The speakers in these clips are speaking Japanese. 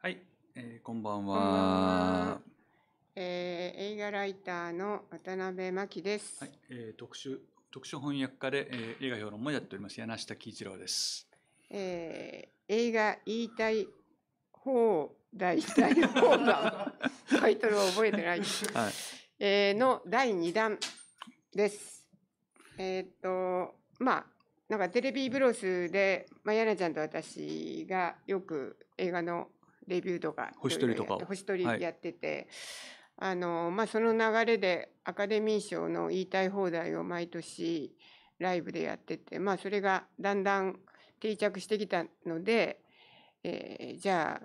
はい、えー、こんばんは。こんばんはえー、映画ライターの渡辺真希です。はい、えー、特殊特殊翻訳家で、えー、映画評論もやっております柳下喜一郎です。えー、映画言いたい方大体方だ。タイトルを覚えてない。はい。えー、の第二弾です。えっ、とまあ。なんかテレビブロスで、まあ、ヤナちゃんと私がよく映画のレビューとか星取りとか星取りやってて、はい、あのまあ、その流れでアカデミー賞の言いたい放題を毎年ライブでやってて、まあ、それがだんだん定着してきたので、えー、じゃ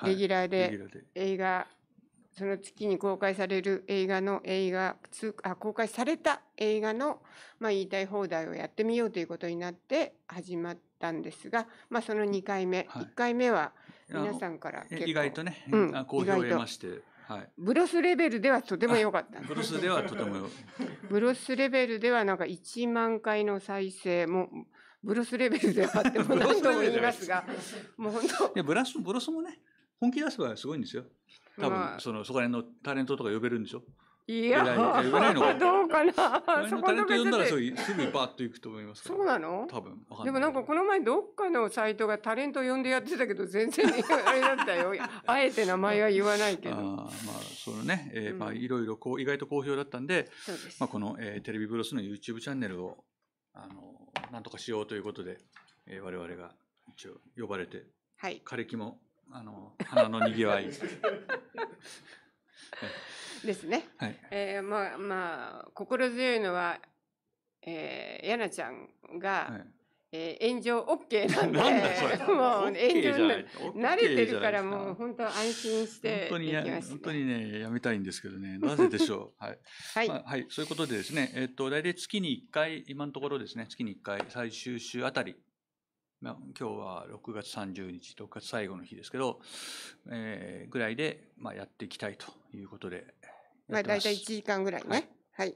あレギュラーで映画、はい、その月に公開される映画の映画あ公開された映画の、まあ、言いたい放題をやってみようということになって始まったんですが、まあ、その2回目、はい、1回目は皆さんから意外とね、うん、好評を得まして。はい、ブロスレベルではとても良かった。ブロスではとても ブロスレベルではなんか1万回の再生も、ブロスレベルではあっても何度も言いますが、もう本当。いや、ブラス、ブロスもね、本気出せばすごいんですよ。多分、まあ、その、そこら辺のタレントとか呼べるんでしょいや、いやいやないのか。どうかな そこのタレント呼んだらすぐすぐバッと行くと思いますそうなの多分でもなんかこの前どっかのサイトがタレント呼んでやってたけど全然あれだったよ あえて名前は言わないけどあまあそのね、えー、まあいろいろこう意外と好評だったんで、うまあ、この、えー、テレビブロスの YouTube チャンネルをあのなんとかしようということで、えー、我々が一応呼ばれて、はい、枯れ木もあの花のにぎわい ですね。はい、えー、まあまあ心強いのは、えー、やなちゃんが、はい、えー、炎上 OK なんで、なんで もう炎上慣れてるからもう本当安心してできまし、本当にね、やめたいんですけどね、なぜでしょう。はい。はい、まあ、はい。そういうことでですね、えっ、ー、と、大体月に1回、今のところですね、月に1回、最終週あたりまあ、今日は6月30日、6月最後の日ですけど、えー、ぐらいで、まあ、やっていきたいということでま。まあ、大体1時間ぐらいね。はい、はい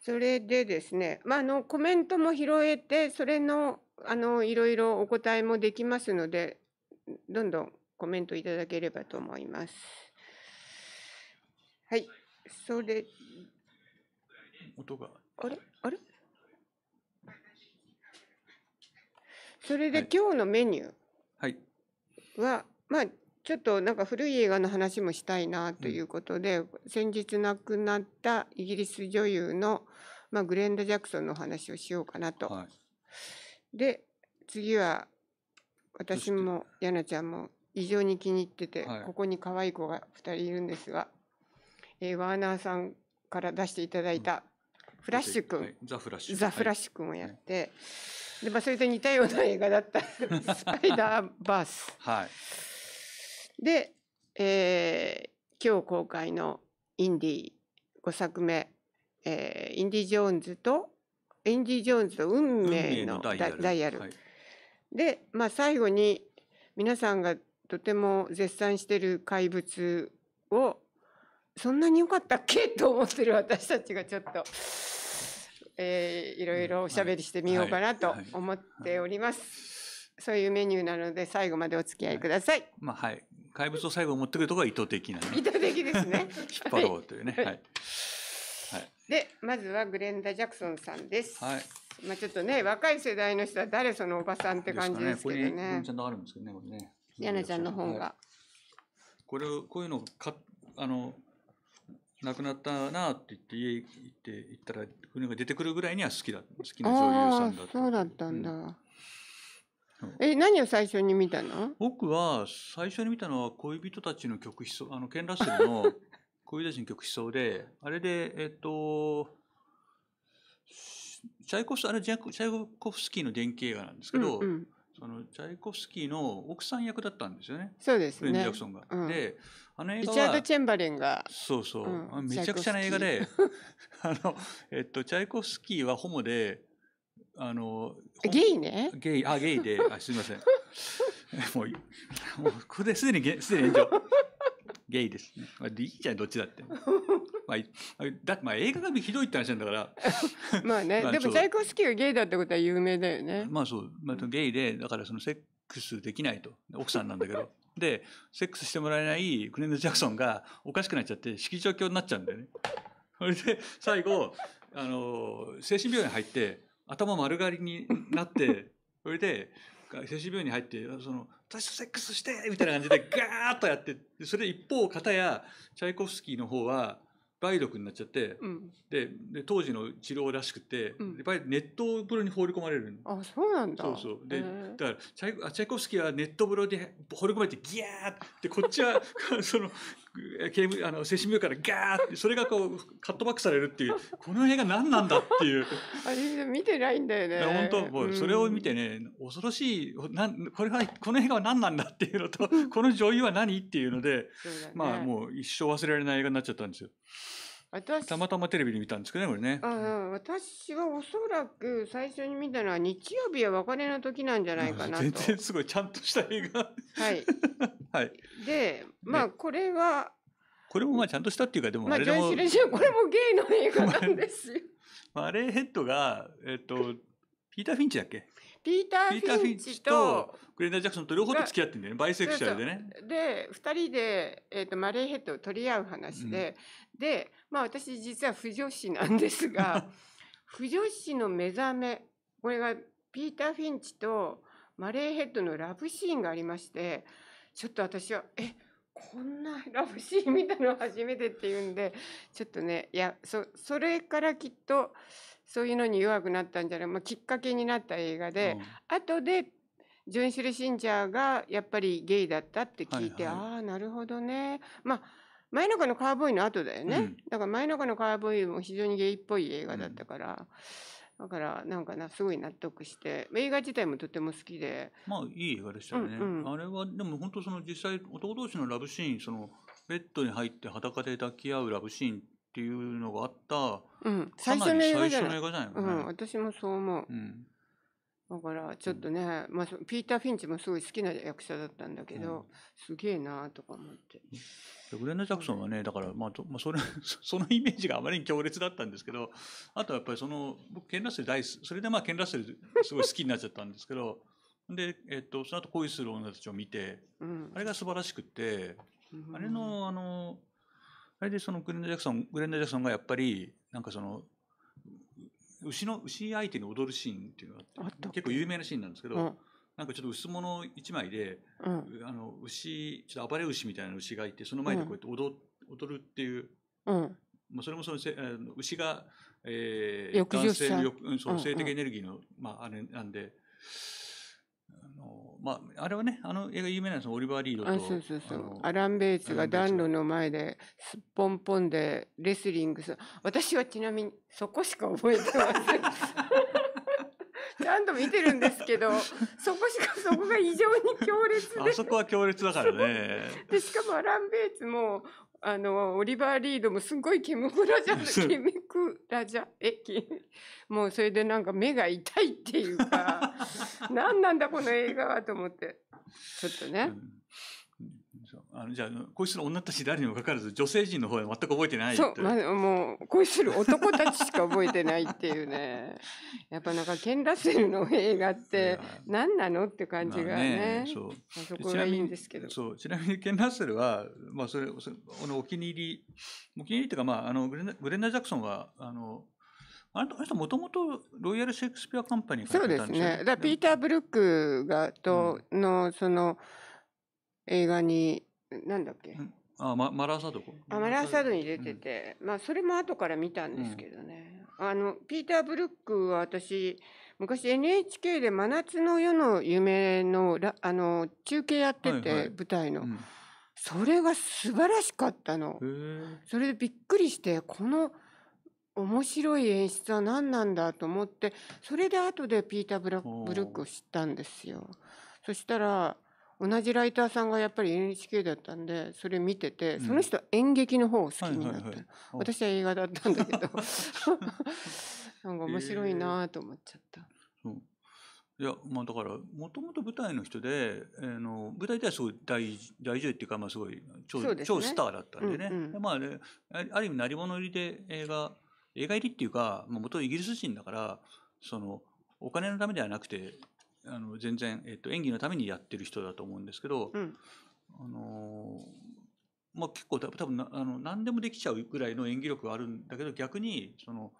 それでですね、まあ、あのコメントも拾えて、それのあのいろいろお答えもできますので、どんどんコメントいただければと思います。はい、それ。音が。あれあれそれで、今日のメニューは、はい、まあちょっとなんか古い映画の話もしたいなということで、うん、先日亡くなったイギリス女優の、まあ、グレンダ・ジャクソンのお話をしようかなと。はい、で次は私もヤナちゃんも異常に気に入ってて、ここに可愛い子が2人いるんですが、えー、ワーナーさんから出していただいた、フラッシュ君、はい、ザ・フラッシュ君をやって、で、まあ、それで似たような映画だった。スパイダーバース。はい。で、えー、今日公開のインディ5作目、えー、インディ・ジョーンズと、インディ・ジョーンズと運命のダイヤル。ヤル、はい、で、まあ、最後に、皆さんがとても絶賛してる怪物を、そんなに良かったっけと思ってる私たちがちょっと。えー、いろいろおしゃべりしてみようかなと思っております。そういうメニューなので最後までお付き合いください。まあはい、怪物を最後持ってくるところが意図的な、ね、意図的ですね。引っ張ろうというね。はい。はい、でまずはグレンダジャクソンさんです。はい。まあちょっとね若い世代の人は誰そのおばさんって感じですけどね。ねちゃんとあるんですけどねこれね。ヤナちゃんの本が。はい、これを、こういうのかあの亡くなったなって言って家行って行ったら船が出てくるぐらいには好きだ好きな女優さんだったそうだったんだ、うん、え何を最初に見たの僕は最初に見たのは恋人たちの曲悲壮あのケン・ラッセルの 恋人たちの曲悲壮であれでえっとチャイコフスあれチャイコフスキーの電気映画なんですけど、うんうん、そのチャイコフスキーの奥さん役だったんですよねそうですねジャクソンが。うん、であの映画は。リチャード・チェンバリンが。そうそう。うん、めちゃくちゃな映画で、あの、えっと、チャイコフスキーはホモで、あの、ゲイね。ゲイ、あ、ゲイで、あ、すみません。もう、もうここですでに、ゲ、すでに炎上。ゲイですね。まあ、いいじゃん、どっちだって。まあ、だって、まあ、映画がひどいって話なんだから。まあね、まあ、でも、チャイコフスキーがゲイだってことは有名だよね。まあそう。まあ、ゲイで、だからそのセックスできないと。奥さんなんだけど。で、セックスしてもらえないクレンド・ジャクソンがおかしくなっちゃって、色状況になっちゃうんだよね。それで、最後、あの、精神病院入って、頭丸刈りになって、それで、精神病院に入って、その、私とセックスしてみたいな感じでガーッとやって、それ一方、片や、チャイコフスキーの方は、梅毒になっちゃって、うん、でで当時の治療らしくて、うん、り熱湯風呂に放り込まれるあそうなんだそうそうでだからチャイチャイコフスキーは熱湯風呂で放り込まれてギャーってこっちは その刑務あの精神病からガーってそれがこうカットバックされるっていうこの映画何なんだっていうあれ見てないんだよね本当もうそれを見てね、うん、恐ろしいなんこれはこの映画は何なんだっていうのと この女優は何っていうので、ね、まあもう一生忘れられない映画になっちゃったんですよ。私たまたまテレビで見たんですけどね、これね。ああ、私はおそらく最初に見たのは日曜日は別れの時なんじゃないかなと。全然すごい、ちゃんとした映画。はい。はい。で、まあ、これは、これもまあちゃんとしたっていうか、でもあれでも。まあ、ジョン・シレこれもゲイの映画なんですよ。まあ、あヘッドが、えっと、ピーター・フィンチだっけピーター・フィンチとグレンダー・ジャクソンと両方と付き合ってんだよねバイセクシャルでね。そうそうで2人で、えーと、マレーヘッドを取り合う話で、うん、でまあ私実は不女子なんですが 不女子の目覚めこれがピーター・フィンチとマレーヘッドのラブシーンがありましてちょっと私はえっこんなラブシーン見たの初めてっていうんで、ちょっとね、いや、そ、それからきっと、そういうのに弱くなったんじゃない、まあ、きっかけになった映画で、うん、後でジョン・シルシンジャーがやっぱりゲイだったって聞いて、はいはい、ああなるほどねまあ前の子のカーボーイの後だよね、うん、だから前の子のカーボーイも非常にゲイっぽい映画だったから、うん、だからなんかなすごい納得して映画自体もとても好きでまあいい映画でしたよね、うんうん、あれはでも本当その実際男同士のラブシーンそのベッドに入って裸で抱き合うラブシーンっていうのがあった、うん、最初の映画じゃないうん、私もそう思う、うん、だからちょっとね、まあ、ピーター・フィンチもすごい好きな役者だったんだけど、すげえなーとか思ってグレンダ・ジャクソンはねだから、まあまあ、それ そのイメージがあまりに強烈だったんですけどあとはやっぱりその僕ケン・ラッセル大それでまあケン・ラッセルすごい好きになっちゃったんですけど で、えっと、その後恋する女たちを見て、うん、あれが素晴らしくて、うん、あれのあのあれでそのグレンダ・ジャクソングレンダ・ジャクソンがやっぱりなんかその牛の牛相手に踊るシーンっていうのが結構有名なシーンなんですけど、うん、なんかちょっと薄物一枚で、うん、あの牛ちょっと暴れ牛みたいな牛がいてその前でこうやって踊,、踊るっていう、うん、まあ、それもそのせ牛が、えー、男性の性的エネルギーの、まあ、あれなんで。まあ、あれはね、あの映画有名なんですよ、オリバー・リードと。あ、そうそうそう。アラン・ベイツが暖炉の前で、すっぽんぽんでレスリングする。私はちなみに、そこしか覚えてません。ちゃんと見てるんですけど、そこしか、そこが異常に強烈で。あそこは強烈だからね。で、しかもアラン・ベイツも、あの、オリバー・リードもすごいケム クラジャ、ケムクラジャ、え、もうそれでなんか目が痛いっていうか、何なんだこの映画はと思ってちょっとね、うん、あのじゃあ恋する女たち誰にもかかわらず女性陣の方は全く覚えてないそう、まあ、もう恋する男たちしか覚えてないっていうね やっぱなんかケン・ラッセルの映画って何なのって感じがね,、まあね、そうそこがいいんですけどそうちなみにケン・ラッセルは、まあ、それそれお気に入りお気に入りっていうか、まあ、あのグレグレダ・ジャクソンはあのあの人もともとロイヤル・シェイクスピア・カンパニーからそうですね。だピーター・ブルックがと、うん、のその映画になんだっけ、うあママラーサドあマラーサドに出てて、うん、まあそれも後から見たんですけどね、うん、あのピーター・ブルックは私昔 NHK で「真夏の夜の夢の」のあの中継やってて、はいはい、舞台の、うん、それが素晴らしかったのそれでびっくりしてこの「面白い演出は何なんだと思ってそれで後でピーター・ブラルックを知ったんですよ。そしたら同じライターさんがやっぱり NHK だったんでそれ見てて、その人演劇の方を好きになった、はいはい、私は映画だったんだけど なんか面白いなと思っちゃった。えー、そういやまあ、だからもともと舞台の人で、えー、の舞台ではすごい大大女優っていうか、まあ、すごい超、ね、超スターだったんでねうんうん、まあ、ねある意味鳴り物入りで映画映画入りっていうか、もとイギリス人だから、その、お金のためではなくて、あの全然、えっと、演技のためにやってる人だと思うんですけど、うん、あのー、まあ、結構多分あの何でもできちゃうぐらいの演技力があるんだけど逆にその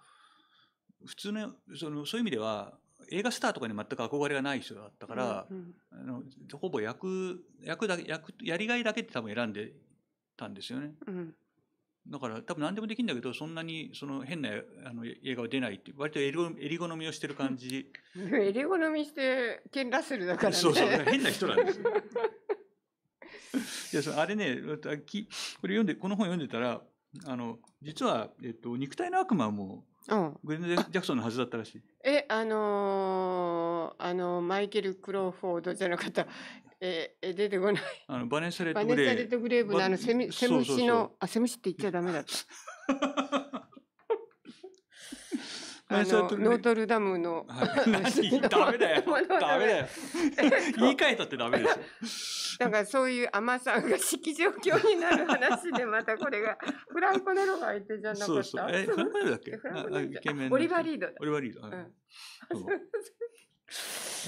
普通のそのそういう意味では映画スターとかに全く憧れがない人だったから、うんうん、あのほぼ役役だ役やりがいだけって多分選んでたんですよね。うん、だから多分何でもできるんだけど、そんなにその変なあの映画は出ないって、割と襟好みをしてる感じ。襟 好みして、ケン・ラッセルだからね。そうそう、変な人なんです いやそあれねこれ読んで、この本読んでたら、あの、実は、えっと、肉体の悪魔も、うん、グレンデ・ジャクソンのはずだったらしい。え、あのー、あのマイケル・クローフォードじゃなかった、え、え、出てこない。あの、バネサレットグレー。バネサレットグレーブのあの、セミ、セムシの、あ、セムシって言っちゃダメだった。あのノートルダムの。ダメだよ。ダメだよ。言い換えたってダメですよ。だからそういう甘さが色状況になる話でまたこれが、フランコ・ネロが相手じゃなかった。そうそう。え、フランコ・ネロだっけフランコ・ネロ。オリバリード。オリバリード。うん。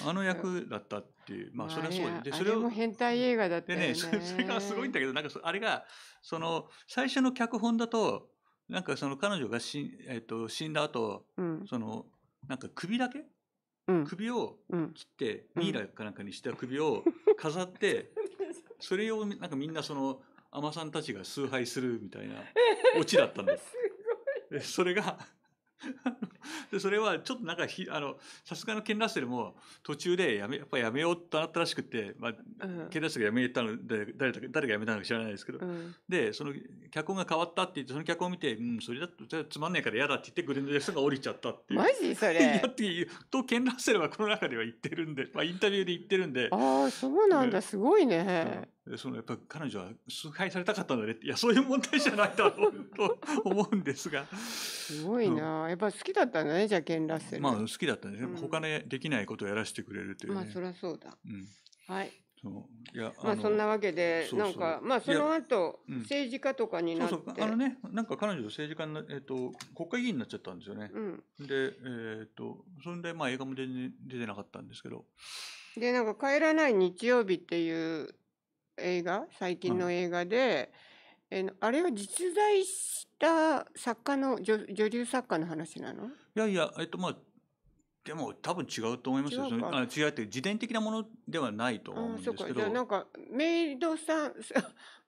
あの役だったっていう、まあ、それはそうで、でそれを。変態映画だったね。でねそれ、がすごいんだけど、なんか、あれが、その、最初の脚本だと、なんか、その、彼女がし、えー、と、死んだ後、うん、その、なんか、首だけ、うん、首を切って、ミイラかなんかにして、首を飾って、それを、なんか、みんな、その、海女さんたちが崇拝するみたいな、オチだったんです。すごい。それがでそれはちょっとなんかひあのさすがのケン・ラッセルも途中でやめやっぱやめようとなったらしくて、まあ、うん、ケン・ラッセルがやめたので誰誰がやめたのか知らないですけど、うん、でその脚本が変わったって言ってその脚本を見て、うん、それだとつまんないから嫌だって言ってグレンデレスが降りちゃったっていうマジそれ やってとケン・ラッセルはこの中では言ってるんで、まあ、インタビューで言ってるんでああそうなんだ、すごいね。そのやっぱり彼女は崇拝されたかったので、いや、そういう問題じゃないだろうと思うんですが。すごいな、うん、やっぱ好きだったんだね、じゃあ、ケン・ラッセル。まあ、好きだったね。うん、他ね、できないことをやらせてくれるという、ね、まあ、そりゃそうだ。うん、はい。そういやまあそんなわけでなんかまあその後、政治家とかになってそうそうあのねなんか彼女政治家の、えーと、国会議員になっちゃったんですよね、うん、でえっと、とそれでまあ映画も出てなかったんですけどでなんか「帰らない日曜日」っていう映画最近の映画で、うん、えあれは実在した作家の女女流作家の話なのいやいや、えっとまあ、でも多分違うと思いますよ。違うあ違うって自伝的なものではないと思うんですけど。そうかじゃあなんかメイドさん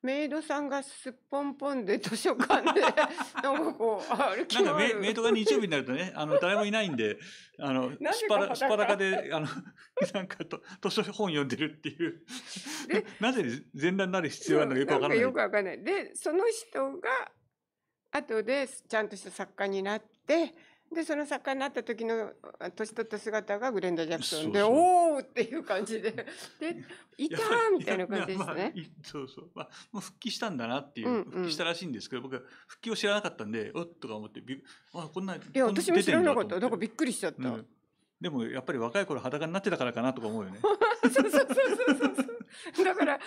メイドさんがすっぽんぽんで図書館で なんかこう歩き回る。なんかメイドが日曜日になるとねあの誰もいないんであのスパラスパラぱかであの なんかと図書本読んでるっていう。で なぜ全裸になる必要あるのかよくわからない。よくわかんない。でその人が後でちゃんとした作家になって。でその作家になった時の年取った姿がグレンダ・ジャクソンで「そうそうおお!」っていう感じで「でいた!」みたいな感じですね、まあ、そうそう、まあ、もう復帰したんだなっていう、うんうん、復帰したらしいんですけど僕は復帰を知らなかったんで「おっ!」とか思ってびあこんないや私も知らなかっただからびっくりしちゃった。うんでもやっぱり若い頃裸になってたからかなとか思うよね。そうそうそうそうそう。だから、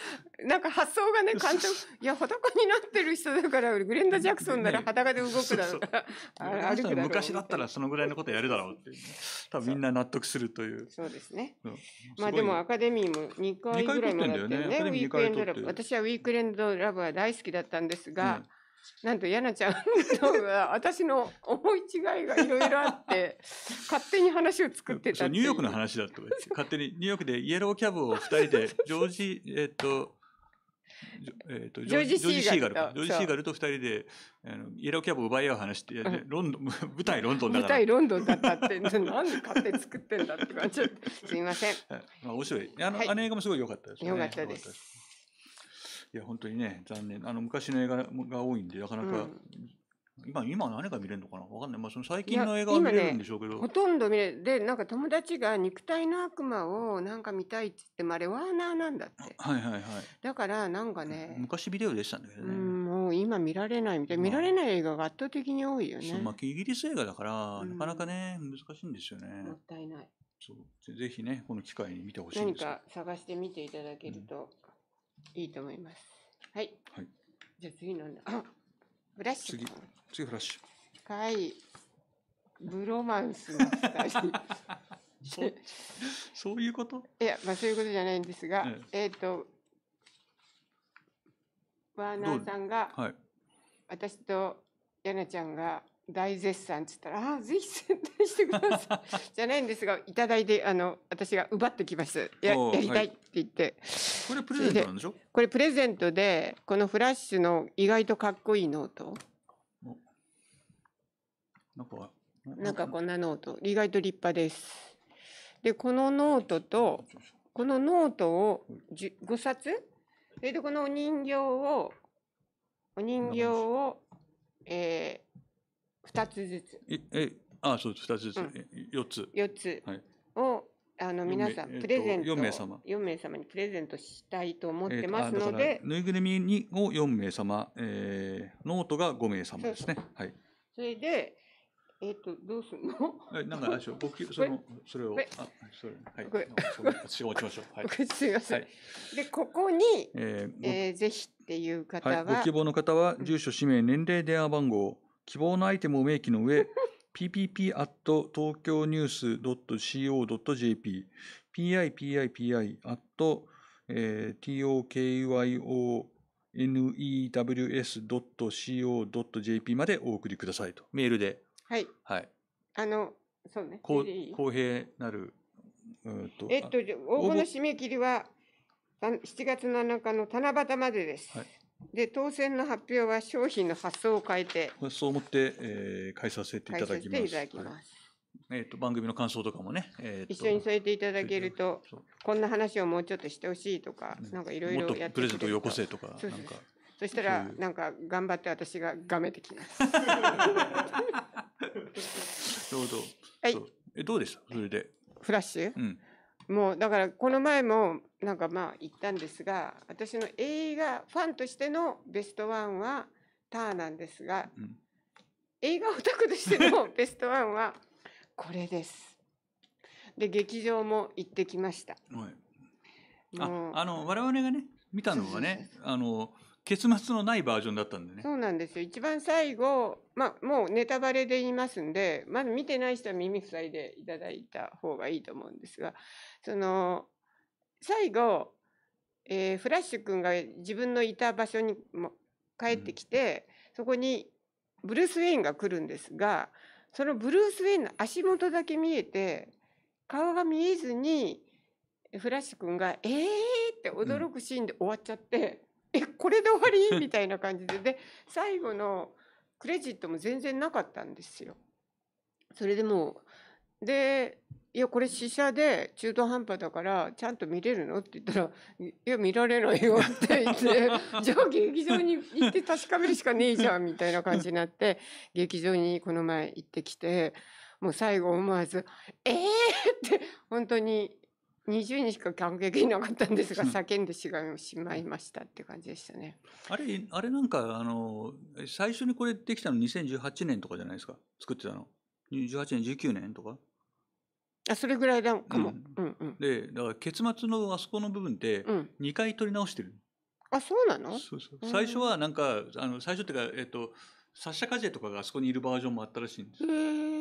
なんか発想がね、監督、いや、裸になってる人だから、グレンダ・ジャクソンなら裸で動くだろうから、ね、そうそう昔だったらそのぐらいのことやるだろうってね、多分みんな納得するという。そうですね。うん、まあでもアカデミーも2回ぐらいもらってねウィークエンドラブ。私はウィークエンドラブは大好きだったんですが、うんなんと、やなちゃんと私の思い違いがいろいろあって、勝手に話を作ってたニューヨークの話だとかって、勝手にニューヨークでイエローキャブを二人で、ジョージ、えっと、えー、とジョージ・シーガルジョージ・シーガルと二人であのイエローキャブを奪い合う話って、うん、ロンドン 舞台ロンドンだから。舞台ロンドンだったって、なんで勝手作ってんだって感じすみません。まあ、面白いあの、あの映画もすごい良かったですね。良かったです。いや、本当にね、残念。あの、昔の映画が多いんで、なかなか、うん、今、今何が見れるのかなわかんない。まあ、その最近の映画は見れるんでしょうけど。ね、ほとんど見れる。で、なんか友達が肉体の悪魔をなんか見たいっつっても、あれワーナーなんだって。はいはいはい。だから、なんかね。昔ビデオでしたんだけどね。うん、もう今見られないみたい。見られない映画が圧倒的に多いよね。まあ、イギリス映画だから、なかなかね、うん、難しいんですよね。もったいない。そう。ぜひね、この機会に見てほしい何か探してみていただけると。うんいいと思います。はい。はい、じゃあ次の、あ フラッシュ。次、次フラッシュ。はい。ブロマンスのスタ そそういうこといや、まあそういうことじゃないんですが、えっ、ー、と、ワーナーさんが、はい、私とヤナちゃんが大絶賛っつったら「あぜひ宣伝してください」じゃないんですがいただいてあの私が奪ってきますややりたいって言って、はい、これプレゼントなんでしょこれプレゼントでこのフラッシュの意外とかっこいいノートなんかなんかこんなノート意外と立派ですでこのノートとこのノートを5冊それでこのお人形をお人形をえー、2つずつ。ええあそうです2つずつ、うん、4つ。4つを、はい、あの皆さんプレゼント、え4名様4名様にプレゼントしたいと思ってますので、えー、ぬいぐるみにを4名様、えー、ノートが5名様ですねはいそれでえっ、ー、とどうすんのえなんかあそう僕 そのそれをあそれはいこれ仕ましょうはい すいません、はい、でここに、えーえー、ぜひっていう方は、はい、ご希望の方は住所氏名年齢電話番号希望のアイテムを明記の上、ppp at 東京ニュース .co.jp、pipipi at、え tokyonews.co.jp までお送りくださいと。メールで。はい。はい。あの、そうね。こう公平なる。うんとえっと、応募の締め切りは7月7日の七夕までです。はいで、当選の発表は商品の発送を変えて、そう思って、えー、変えさせていただきます。返させていただきます。えっ、と、番組の感想とかもね、えー一緒に添えていただけると、こんな話をもうちょっとしてほしいとか、なんかいろいろプレゼントをよこせとか、なんそうそうか、そしたら、なんか頑張って私ががめてきます。ち ょうど、はいうえ、どうでしたそれで。フラッシュ、うん。もうだからこの前もなんかまあ言ったんですが私の映画ファンとしてのベストワンはターなんですが、うん、映画オタクとしてのベストワンは これです。で劇場も行ってきました。はい、ああの我々がね見たのはねあの結末のないバージョンだったんでね。そうなんですよ。一番最後、まあ、もうネタバレで言いますんで、まだ見てない人は耳塞いでいただいた方がいいと思うんですが、その、最後、えー、フラッシュ君が自分のいた場所にも帰ってきて、うん、そこにブルース・ウェインが来るんですが、そのブルース・ウェインの足元だけ見えて、顔が見えずに、フラッシュ君が、えーって驚くシーンで終わっちゃって、うんえこれで終わりみたいな感じでで最後のクレジットも全然なかったんですよ。それでもうでいやこれ試写で中途半端だからちゃんと見れるのって言ったら「いや見られないよ」って言って じゃあ劇場に行って確かめるしかねえじゃんみたいな感じになって劇場にこの前行ってきてもう最後思わず「ええー!」って本当に20人しか関係なかったんですが、叫んでしまいましたって感じでしたね。あれ、あれなんか、あの、最初にこれできたの2018年とかじゃないですか作ってたの。18年、19年とかあ、それぐらいだかも。うんうんうん、で、だから結末のあそこの部分って、2回撮り直してる。あ、そうなのそうそう。最初はなんか、あの、最初っていうか、えっと、サッシャカジェとかがあそこにいるバージョンもあったらしいんです。へ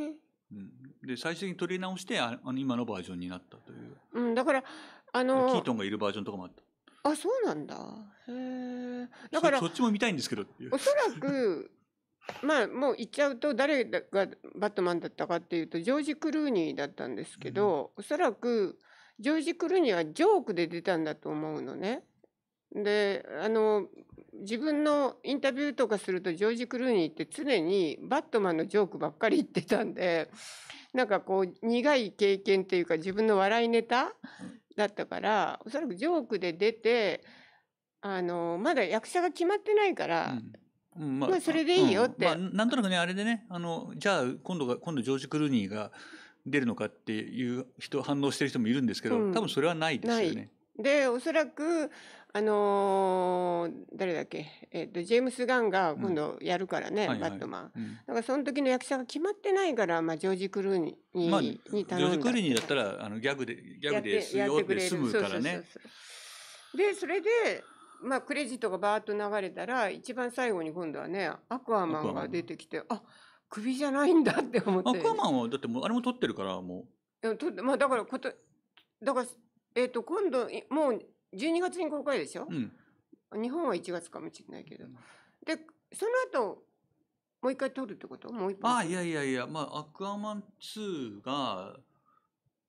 で最終的に取り直してあの今のバージョンになったという、うん、だからあのキートンがいるバージョンとかもあったあそうなんだへえだからそっちも見たいんですけどっていうおそらく まあもう言っちゃうと誰がバットマンだったかっていうとジョージ・クルーニーだったんですけど、うん、おそらくジョージ・クルーニーはジョークで出たんだと思うのね。であの自分のインタビューとかするとジョージ・クルーニーって常にバットマンのジョークばっかり言ってたんで なんかこう苦い経験っていうか自分の笑いネタだったからおそらくジョークで出てあのまだ役者が決まってないから、うんうんまあ、まあそれでいいよって、うんまあ、なんとなくねあれでねあのじゃあ今度が今度ジョージ・クルーニーが出るのかっていう人反応してる人もいるんですけど、うん、多分それはないですよね。で、おそらく、あのー、誰だっけ、えっ、ー、と、ジェームス・ガンが今度やるからね、うん、バットマン、うん、だからその時の役者が決まってないから、まあ、ジョージ・クルーニー、まあ、に頼んだ。ジョージ・クルーニーだったら、あの、ギャグで、ギャグですよって済むからね。そうそうそで、それで、まあ、クレジットがバーッと流れたら、一番最後に今度はね、アクアマンが出てきて、あ首じゃないんだって思って。アクアマンは、だってもう、あれも撮ってるから、もう。まあ、だからこと、だから、えっ、ー、と今度もう12月に公開でしょ、うん、日本は1月かもしれないけど、でその後もう一回撮るってこともう一本あいやいやいやまあ「アクアマン2」が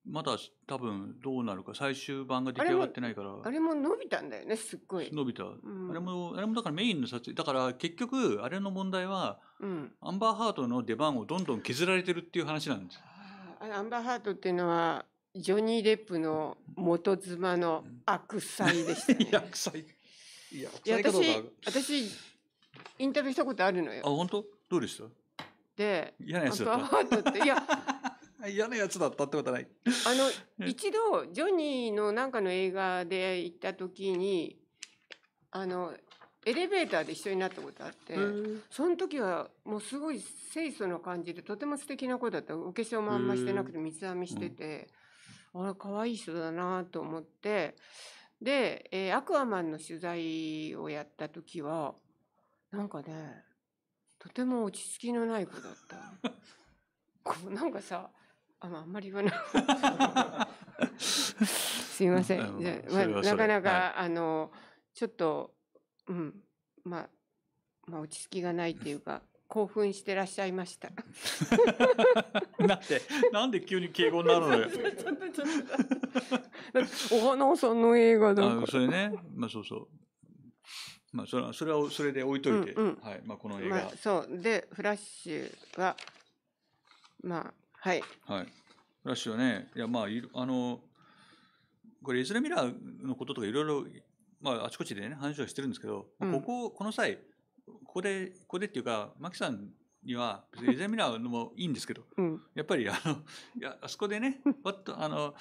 まだ多分どうなるか最終版が出来上がってないからあれも伸びたんだよねすっごい伸びた、うん、あれもあれもだからメインの撮影だから結局あれの問題は、うん、アンバーハートの出番をどんどん削られてるっていう話なんですアンバーハートっていうのはジョニー・デップの元妻の悪妻でした、ね。悪 妻。いや、私、私、インタビューしたことあるのよ。あ、本当どうでしたで、嫌なやつだった。いや、嫌なやつだったってことない。あの、一度、ジョニーのなんかの映画で行った時に、あの、エレベーターで一緒になったことあって、その時はもうすごい清楚の感じで、とても素敵な子だった。お化粧もあんましてなくて、三つ編みしてて、あら可愛い人だなと思ってで、えー、アクアマンの取材をやった時はなんかねとても落ち着きのない子だった こうなんかさあ,、まあ、あんまり言わない すいません、ねまあ、なかなか、はい、あのちょっとうんまあまあ落ち着きがないっていうか興奮してらっしゃいました。なんで、なんで急に敬語になるのよ。お花さんの映画だあ、それね、まあ、そうそう。まあ、それは、それは、それで置いといて、うんうん、はい、まあ、この映画、まあ、そう、で、フラッシュは。まあ、はい。はい。フラッシュはね、いや、まあ、いる、あの。これ、イズレミラーのこととか、いろいろ、まあ、あちこちでね、話をしてるんですけど、うん、ここ、この際。こでこでっていうかマキさんには別にゼミナーのもいいんですけど、うん、やっぱりあのいやあそこでねわっとあの、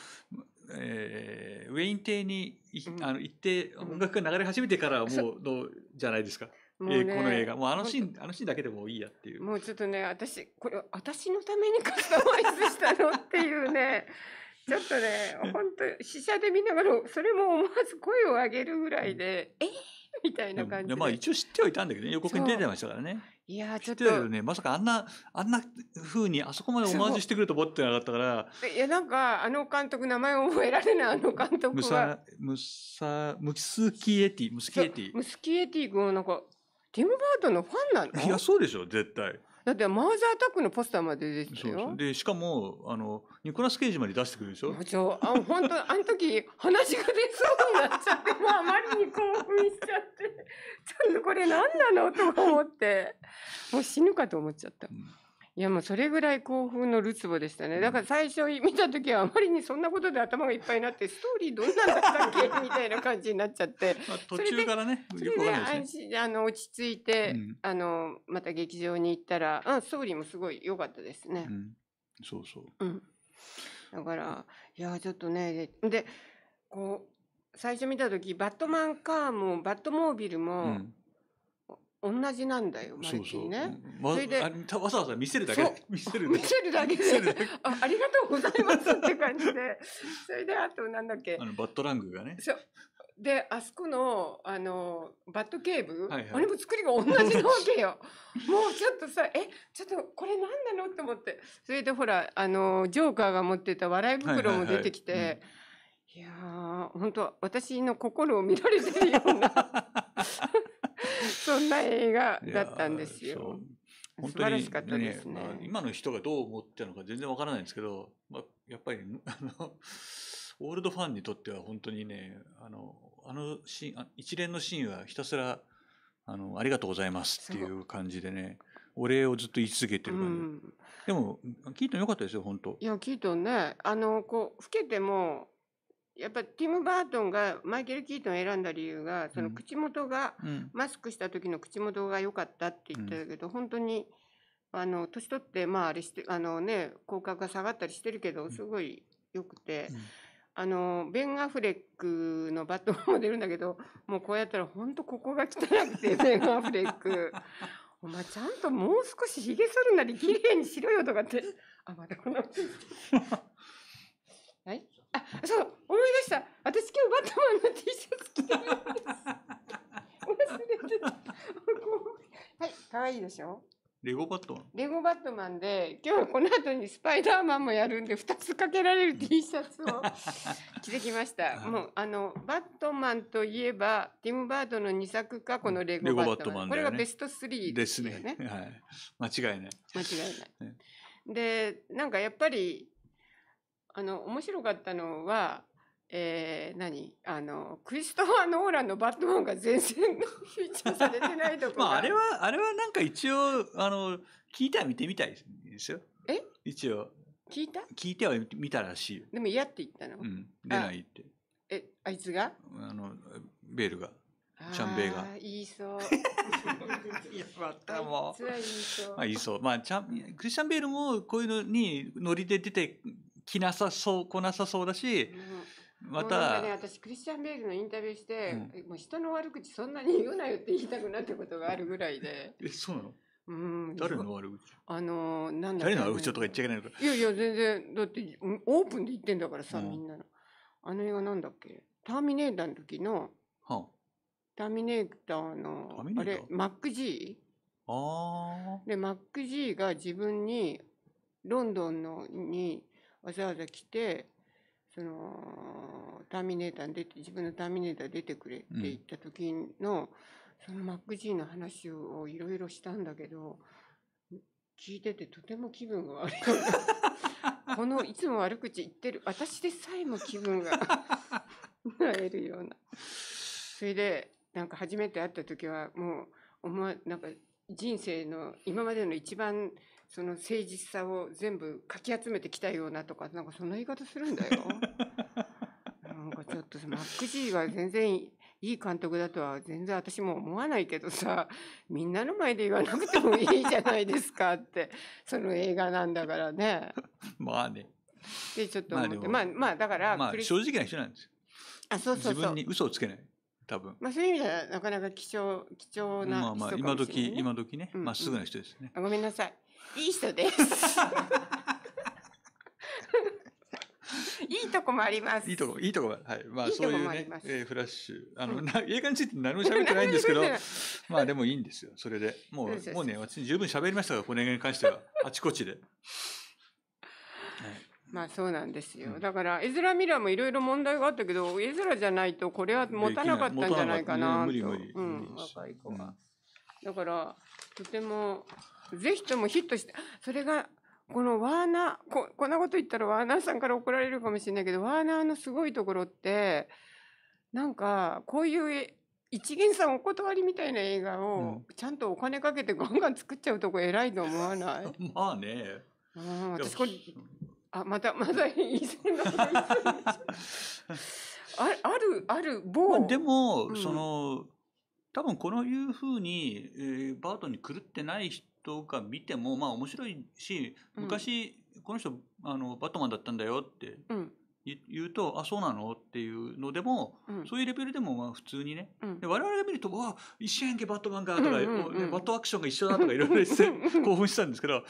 えー、ウェイン邸にい、うん、あの行って音楽が流れ始めてからもうどうじゃないですか。もうね、この映画もうあのシーンあのシーンだけでもいいやっていうもうちょっとね私これ私のためにカスタマイズしたのっていうね ちょっとね本当試写で見ながらそれも思わず声を上げるぐらいで「えー みたいな感じで。まあ一応知ってはいたんだけどね、予告に出てましたからね。いやちょっと。知ってたけどね、まさかあんな、あんな風にあそこまでオマージュしてくると思ってなかったから。いや、なんか、あの監督、名前覚えられないあの監督は。ムサ、ムサ、ムスキエティ、ムスキエティ。ムスキエティ君はなんか、ティム・バートのファンなのいや、そうでしょ、絶対。だってマーザーアタックのポスターまで出てたよでしかもあのニコラス・ケイジまで出してくるでしょちょあ本当あの時話が出そうになっちゃってまああまりに興奮しちゃってちょっとこれ何なのと思ってもう死ぬかと思っちゃった。うんいやもうそれぐらい興奮のるつぼでしたね。だから最初 見た時はあまりにそんなことで頭がいっぱいになって、ストーリーどんなだったっけ みたいな感じになっちゃって。途中からね、それで、心あの落ち着いて、うん、あの、また劇場に行ったら、うん、ストーリーもすごい良かったですね。うん、そうそう。うん。だから、いや、ちょっとね、で、こう、最初見た時、バットマンカーも、バットモービルも、うん同じなんだよ、マルにね。そうそうそれでわざわざ 見せるだけで。見せるだけ。見せるだけであ。ありがとうございますって感じで。それで、あとなんだっけ。あの、バットラングがね。そう。で、あそこの、あの、バットケーブ、はいはい、あれも作りが同じなわけよ。もうちょっとさ、え、ちょっとこれ何なのと思って。それでほら、あの、ジョーカーが持ってた笑い袋も出てきて、いやー、本当私の心を見られてるような。そんな映画だったんですよ。本当に、ねね、今の人がどう思ってるのか全然わからないんですけど、まあ、やっぱりあのオールドファンにとっては本当にねあのあのシーン一連のシーンはひたすらあのありがとうございますっていう感じでねお礼をずっと言い続けてる感じ、うん、でもキートンよかったですよ本当いやキートンねあのこう老けてもやっぱティム・バートンがマイケル・キートンを選んだ理由がその口元が、うん、マスクした時の口元が良かったって言ってたけど、うん、本当にあの年取ってまああれしてあのね口角が下がったりしてるけどすごい良くて、うん、あのベン・アフレックのバットも出るんだけどもうこうやったら本当ここが汚くてベン・アフレック。お前ちゃんともう少しひげ剃るなり綺麗にしろよとかって。あ、またこの。はいあ、そう、思い出した。私今日バットマンの T シャツ着てる忘れてた。はい、可愛いでしょレゴバットマンレゴバットマンで、今日この後にスパイダーマンもやるんで、2つかけられる T シャツを 着てきました。もう、あの、バットマンといえば、ティム・バードの2作か、このレゴバットマン。マンね、これがベスト3ですね。ですね。はい。間違いない。間違いない。ね、で、なんかやっぱり、あの、面白かったのは、えー、何あの、クリストファー・ノーランのバットマンが全然 フィーチャーされてないとかまあ、あれは、あれはなんか一応、あの、聞いては見てみたいですよ。え一応。聞いた聞いては見たらしいでも嫌って言ったのうん。出ないって。え、あいつがあの、ベールが。シャンベイが。言いそう。い や、またもう。あい言いそう。まあ、ちゃん、クリスチャンベールもこういうのにノリで出て着なさそう来なさそうだし、また、ね、私クリスチャン・ベールのインタビューして、うん、もう人の悪口そんなに言うなよって言いたくなったことがあるぐらいで えそうなのうん、誰の悪口あのなんだ、ね、誰の悪口とか言っちゃいけないのかいやいや全然だってオープンで言ってんだからさ、うん、みんなのあの映画なんだっけターミネーターの時の、はあ、ターミネーターのあれマックジあでマックジーが自分にロンドンのにわざわざ来てそのターミネーター出て自分のターミネーター出てくれって言った時の、そのマックジーの話をいろいろしたんだけど聞いててとても気分が悪い このいつも悪口言ってる私でさえも気分がなえるようなそれでなんか初めて会った時はもう思わなんか人生の今までの一番その誠実さを全部かき集めてきたようなとか、なんかその言い方するんだよ。なんかちょっとマックーは全然いい監督だとは全然私も思わないけどさ、みんなの前で言わなくてもいいじゃないですかって、その映画なんだからね。まあね。で、ちょっと思って、まあ、まあ、だから、まあ、正直な人なんですよ。あ、そうそうそう。自分に嘘をつけない。多分。まあそういう意味ではなかなか貴重、貴重な、ね、まあまあ、今時、今時ね、まっすぐな人ですね。あごめんなさい。いい人です。いいとこもあります。いいとこ、いいとこは、はい。まあ、そういうね、えー、フラッシュ。あの、うん、映画について何も喋ってないんですけど、まあでもいいんですよ。それで。もう、もうね、私十分喋りましたから、この映画に関しては。あちこちで。はい、まあそうなんですよ。だから、絵面ミラーもいろいろ問題があったけど、絵面じゃないとこれは持たなかったんじゃないかなと。無理無理。うん、若い子が。だから、とても、ぜひともヒットして、それが、このワーナーこ、こんなこと言ったらワーナーさんから怒られるかもしれないけど、ワーナーのすごいところって、なんか、こういう一元さんお断りみたいな映画を、ちゃんとお金かけて ガンガン作っちゃうとこ偉いと思わない まあね。う私これ、あ、また、まだ言いそうな あある、ある、某。まあ、でも、うん、その、多分このいうふうに、えー、バートに狂ってない人人が見てもまあ面白いし昔、うん、この人あのバットマンだったんだよって言うと、うん、あそうなのっていうのでも、うん、そういうレベルでもまあ普通にね、うん、で我々が見ると「わ一緒やんけバットマンか」とか、うんうんうん、バットアクションが一緒だ」とかいろいろして興奮したんですけど、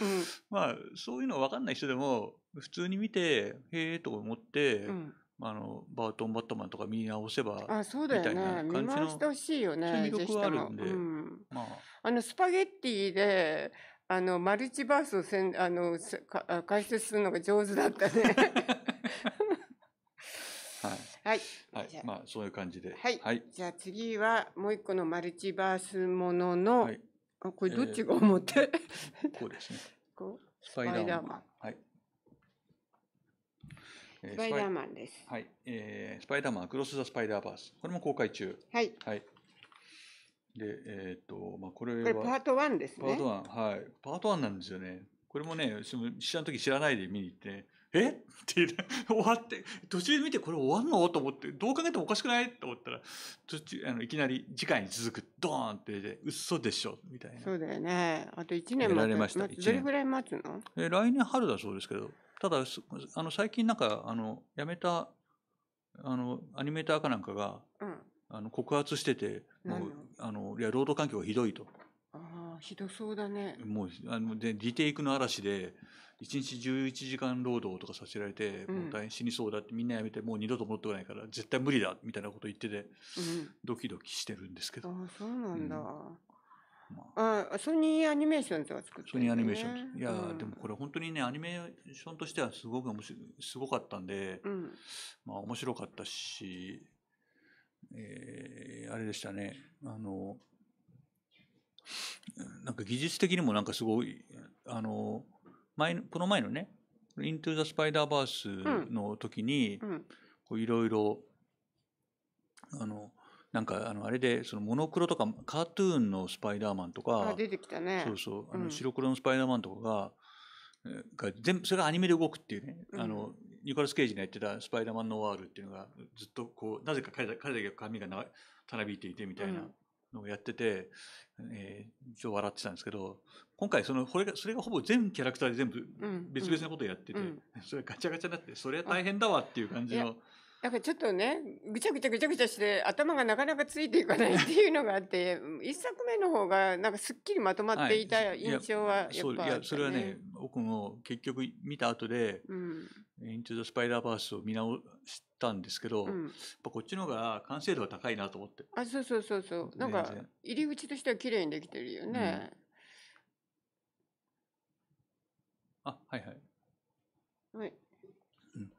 まあそういうの分かんない人でも普通に見て「へえ」と思って。うんあのバートン・バットマンとか見直せばあそうだよね見直してほしいよね魅力はあるんで、うん、まあ、あのスパゲッティであのマルチバースをせんあのか解説するのが上手だったね はい、はい、まあそういう感じで、はい、はい、じゃあ次はもう一個のマルチバースものの、はい、あこれどっちが表、えー、こうですね こうスパイダーマンはいスパイダーマンです。はい、えー、スパイダーマン、クロス・ザ・スパイダーバース。これも公開中。はい。はい。で、えっ、と、まあ、これは。これパート1ですね。パート1、はい。パート1なんですよね。これもね、その知らん時知らないで見に行って、え って言って、終わって、途中で見てこれ終わんのと思って、どう考えてもおかしくないと思ったら、途中、あの、いきなり次回に続く、ドーンって出て、嘘でしょ、みたいな。そうだよね。あと1年も。られました。どれぐらい待つのえ、来年春だそうですけど。ただあの最近なんかあのやめたあのアニメーターかなんかが、うん、あの告発しててもうあのいや労働環境がひどいと。ああひどそうだね。もうあのでリテイクの嵐で1日11時間労働とかさせられて、うん、もう大変死にそうだってみんなやめてもう二度と戻ってこないから絶対無理だみたいなこと言ってて、うん、ドキドキしてるんですけど。あそうなんだ、うん、ああソニーアニメーションズは作って、ね、ソニーアニメーションズいや、うん、でもこれ本当にねアニメーションとしてはすごく面白すごかったんで、うん、まあ面白かったし、えー、あれでしたねあのなんか技術的にもなんかすごいあの前この前のね「イントゥ・ザ・スパイダーバース」の時にいろいろあのなんかあのあれでそのモノクロとかカートゥーンのスパイダーマンとか出てきたねそうそうあの白黒のスパイダーマンとかが,、が全部それがアニメで動くっていうね、あのニコラス・ケイジがやってた「スパイダーマン・ノワール」っていうのがずっとこうなぜか彼だ彼だけ髪がなたなびいていてみたいなのをやってて、うん、えー、ちょっと笑ってたんですけど今回そのこれがそれがほぼ全キャラクターで全部別々なことをやってて、うんうん、それガチャガチャになってそれは大変だわっていう感じの。なんかちょっとね、ぐちゃぐちゃぐちゃぐちゃして、頭がなかなかついていかないっていうのがあって、一作目の方が、なんかすっきりまとまっていた印象はやっぱ、ねはい、いや、それはね、僕も結局見た後で、うん、イントゥ・ザ・スパイダーバースを見直したんですけど、うん、やっぱこっちの方が完成度が高いなと思って。あ、そうそうそうそう。なんか、入り口としては綺麗にできてるよね。うん、あ、はいはい。はい。うん、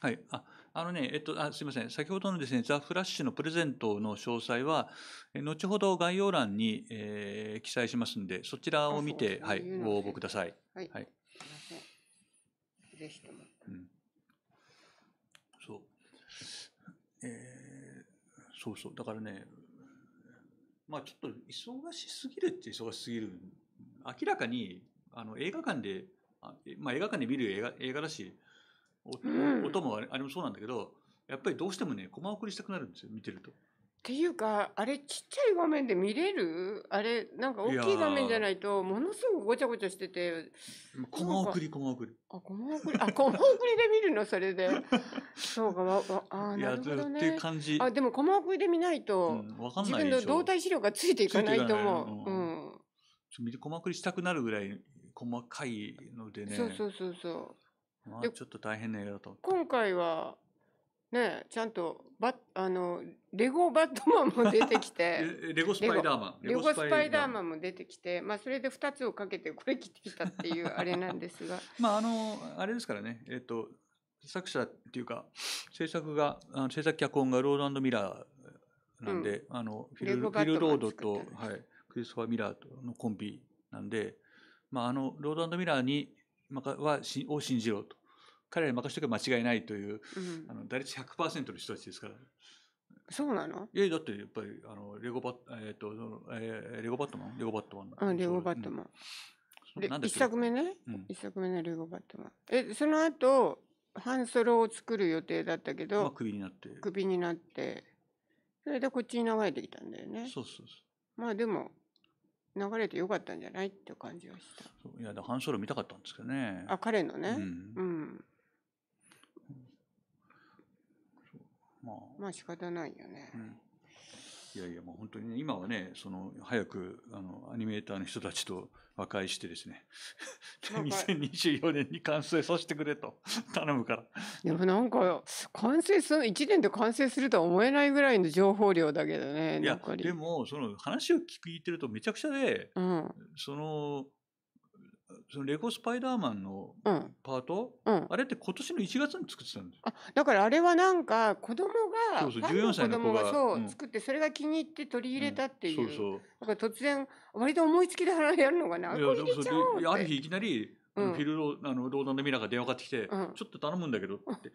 はい。ああのね、えっと、あすみません。先ほどのですね、ザ・フラッシュのプレゼントの詳細は、後ほど概要欄に、えー、記載しますんで、そちらを見て、はい、ご応募ください。はい。はい、すいません。うん。そう。えー、そうそう。だからね、まあちょっと忙しすぎるって忙しすぎる。明らかに、あの、映画館で、あまあ映画館で見る映画映画だし、音もあれもそうなんだけどやっぱりどうしてもねコマ送りしたくなるんですよ見てると。っていうかあれちっちゃい画面で見れるあれなんか大きい画面じゃないとものすごくごちゃごちゃしててコマ送りコマ送りあコマ送りあコマ送りで見るのそれでそうかわあなるほどねって感じあでもコマ送りで見ないと、うん、わかん自分の動体資料がついていかないと思う、うん、見てコマ送りしたくなるぐらい細かいのでねそうそうそうそうまあ、ちょっと大変な映画だと今回はねちゃんとバあのレゴ バットマンも出てきて レゴスパイダーマンレゴスパイダーマンも出てきて、まあ、それで2つをかけてこれ切ってきたっていうあれなんですが まああのあれですからねえっ、ー、と作者っていうか制作があの制作脚本がロードミラーなんで、うん、あのフィルロードと、はい、クリスファー・ミラーとのコンビなんで、まあ、あのロードミラーに、まあ、はしを信じろと彼らに任せとけば間違いないという、うん、あの打率100%の人たちですから。そうなのいやだってやっぱりあのレゴバッ、えーとえー、レゴバットマンレゴバットマンレゴバットマン、うん、一作目ね、うん、一作目のレゴバットマンえその後半ソロを作る予定だったけど、まあ、になって首になってそれでこっちに流れてきたんだよねそうそうそうまあでも流れてよかったんじゃないって感じはしたいやだハンソロ見たかったんですけどねあ彼のね、うん、うん、まあ、まあ仕方ないよね、うんいやいや、もう本当に、今はね、その早くあのアニメーターの人たちと和解してですね、2024 年に完成させてくれと 頼むから。でもなんか、完成する、1年で完成するとは思えないぐらいの情報量だけどね、やっぱりでも、その話を聞いてるとめちゃくちゃで、うん、その、そのレゴスパイダーマンのパート、うん、あれって今年の1月に作ってたんですあだからあれはなんか子供がそうそう14歳の子がそう作ってそれが気に入って取り入れたっていう,、そうそうだから突然割と思いつきでやるのかなある日いきなり、うん、フィルあのローダンのミラーが電話かかってきて、ちょっと頼むんだけど」って。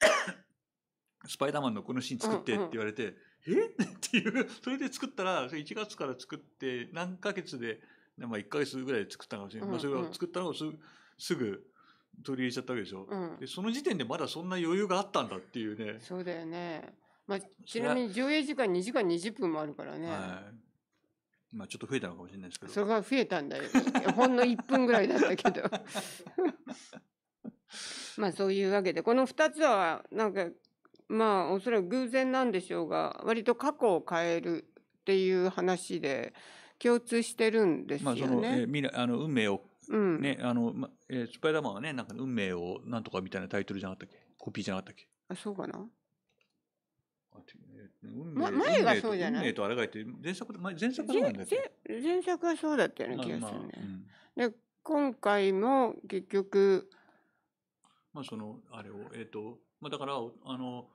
スパイダーマンのこのシーン作ってって言われて、うんうん、え っていう、それで作ったら、1月から作って、何ヶ月ででまあ、1か月ぐらい作ったかもしれない、うんうん、まあ、それを作ったのをすすぐ取り入れちゃったわけでしょ、うん、でその時点でまだそんな余裕があったんだっていうねそうだよね、まあ、ちなみに上映時間2時間20分もあるからね、はいまあ、ちょっと増えたのかもしれないですけどそれが増えたんだよほんの1分ぐらいだったけど まあそういうわけでこの2つはなんかまあおそらく偶然なんでしょうが割と過去を変えるっていう話で共通してるんですよね。まあそのえ未来あの運命を、うん、ねあのまえスパイダーマンはねなんか運命をなんとかみたいなタイトルじゃなかったっけコピーじゃなかったっけあそうかな運命、ま、前がそうじゃない運命とあれがいて前作前作なんだっけ前作はそうだったような気がするね。まあまあ、で今回も結局まあそのあれをえっ、ー、とまあだからあの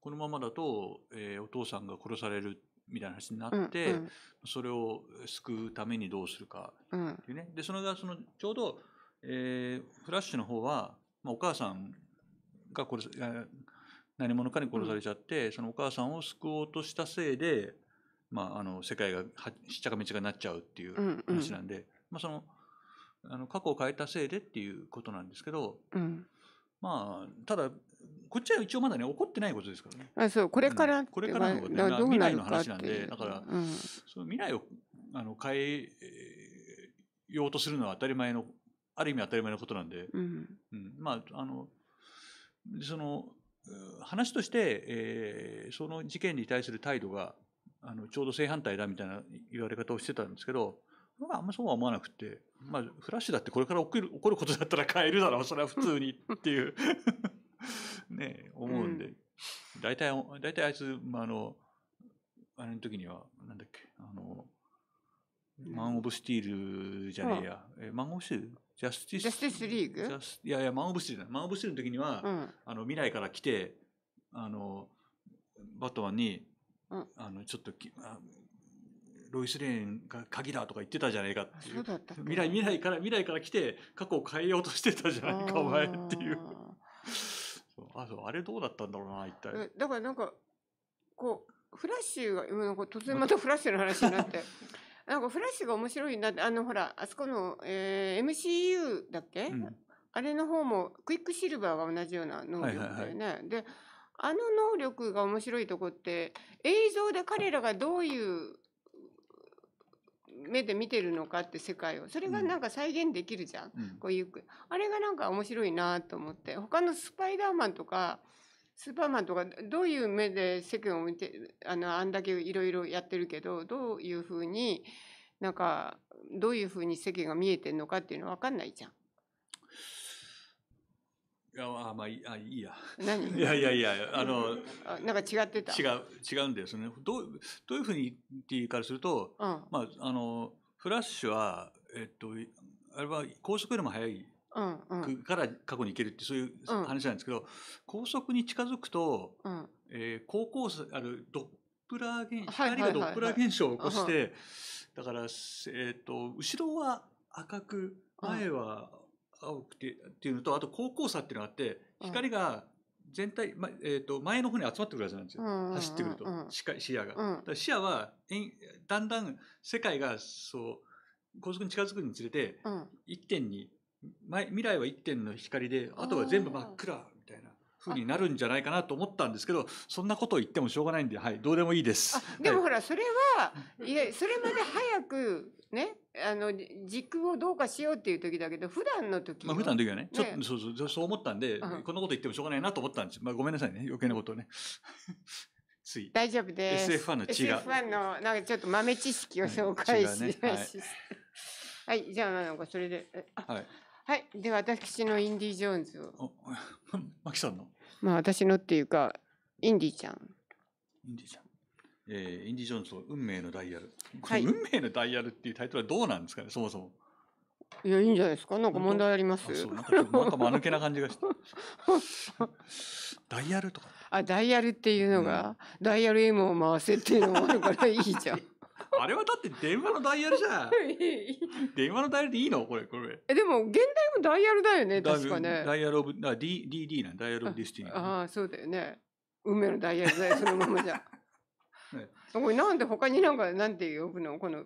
このままだと、えー、お父さんが殺されるみたいな話になって、うんうん、それを救うためにどうするかっていうね、うん、でそれがそのちょうど、えー、フラッシュの方は、まあ、お母さんが殺何者かに殺されちゃって、うん、そのお母さんを救おうとしたせいで、まあ、あの世界がしっちゃかめちゃかになっちゃうっていう話なんで、うんうん、まあ、そのあの過去を変えたせいでっていうことなんですけど、うん、まあただこっちは一応まだね怒ってないことですからね。あそうこれから、うん、これからのことね、未来の話なんでだから、うん、その未来をあの変えようとするのは当たり前のある意味当たり前のことなんで、うん、うん、まああのその話として、えー、その事件に対する態度があのちょうど正反対だみたいな言われ方をしてたんですけど、まあ、あんまそうは思わなくて、まあ、フラッシュだってこれから起こる起こることだったら変えるだろうそれは普通にっていう ね、思うんで、大体、大体あいつ、まあ、あの、あれの時には、なんだっけ、あの、マン・オブ・スティールじゃねえや、えマン・オブ・スティールジャスティス。ジャスティスリーグジャスいやいや、マン・オブ・スティールマン・オブ・スティールの時には、うん、あの、未来から来て、あの、バットマンに、うん、あの、ちょっときあ、ロイス・レーンが鍵だとか言ってたじゃないかっていう。う未来、未来から、未来から来て、過去を変えようとしてたじゃないか、お前っていう。そうあそうあれどうだったんだろうな一体だからなんかこうフラッシュが今なんか突然またフラッシュの話になって なんかフラッシュが面白いなってあのほらあそこの、えー MCU だっけ、うんあれの方もクイックシルバーが同じような能力だよね。であの能力が面白いとこって映像で彼らがどういう目で見てるのかって世界をそれがなんか再現できるじゃん、うん、こういうあれがなんか面白いなと思って他のスパイダーマンとかスーパーマンとかどういう目で世間を見てあのあんだけいろいろやってるけどどういうふうになんかどういうふうに世間が見えてるのかっていうの分かんないじゃん。や、まあ、まあ、いいや。何 いやいやいや、あの、あなんか違ってた。違う、違うんですね。どう、どういうふうに言いからすると、うん、まあ、あの、フラッシュは、えっと、あれは高速よりも速い。うんうん、から過去に行けるってそういう話なんですけど、うん、高速に近づくと、うん、えー、高校生あるドップラー現象、光がドップラー現象を起こして、だから、えーと後ろは赤く前は青くてっていうのとあと高校差っていうのがあって光が全体、まえー、と前の方に集まってくるはずなんですよ、走ってくると視界視野が、うん、視野はえだんだん世界がそう高速に近づくにつれて、一点に前未来は一点の光であとは全部真っ暗みたいな。ふうになるんじゃないかなと思ったんですけど、そんなことを言ってもしょうがないんで、はい、どうでもいいです。でもほら、それは、いや、それまで早くね、あの軸をどうかしようっていう時だけど普段の時まあ普段の時はねちょそうそうそう思ったんで、うん、こんなこと言ってもしょうがないなと思ったんです、まあ、ごめんなさいね余計なことをね つい大丈夫です SF1 の血 SF1 のなんかちょっと豆知識を紹介し、ね、はい、はい、じゃあなんかそれではいはい。で、私のインディ・ジョーンズを。あ、マキさんのまあ、私のっていうか、インディちゃん。インディちゃん。えー、インディ・ジョーンズと運命のダイヤル。はい、運命のダイヤルっていうタイトルはどうなんですかね、そもそも。いや、いいんじゃないですか。なんか問題あります。そう、なんか、なんか間抜けな感じがして。ダイヤルとか。あ、ダイヤルっていうのが、うん、ダイヤル M を回せっていうのもあるからいいじゃん。あれはだって電話のダイヤルじゃん。電話のダイヤルでいいのこれ、これ。え、でも、現代もダイヤルだよね、確かね。ダイヤルオブ、あ、D、DD なん、ダイヤルオブディスティニー、ああ、そうだよね。運命のダイヤルだよ、そのままじゃ。なんで他になんか、なんて呼ぶのこの、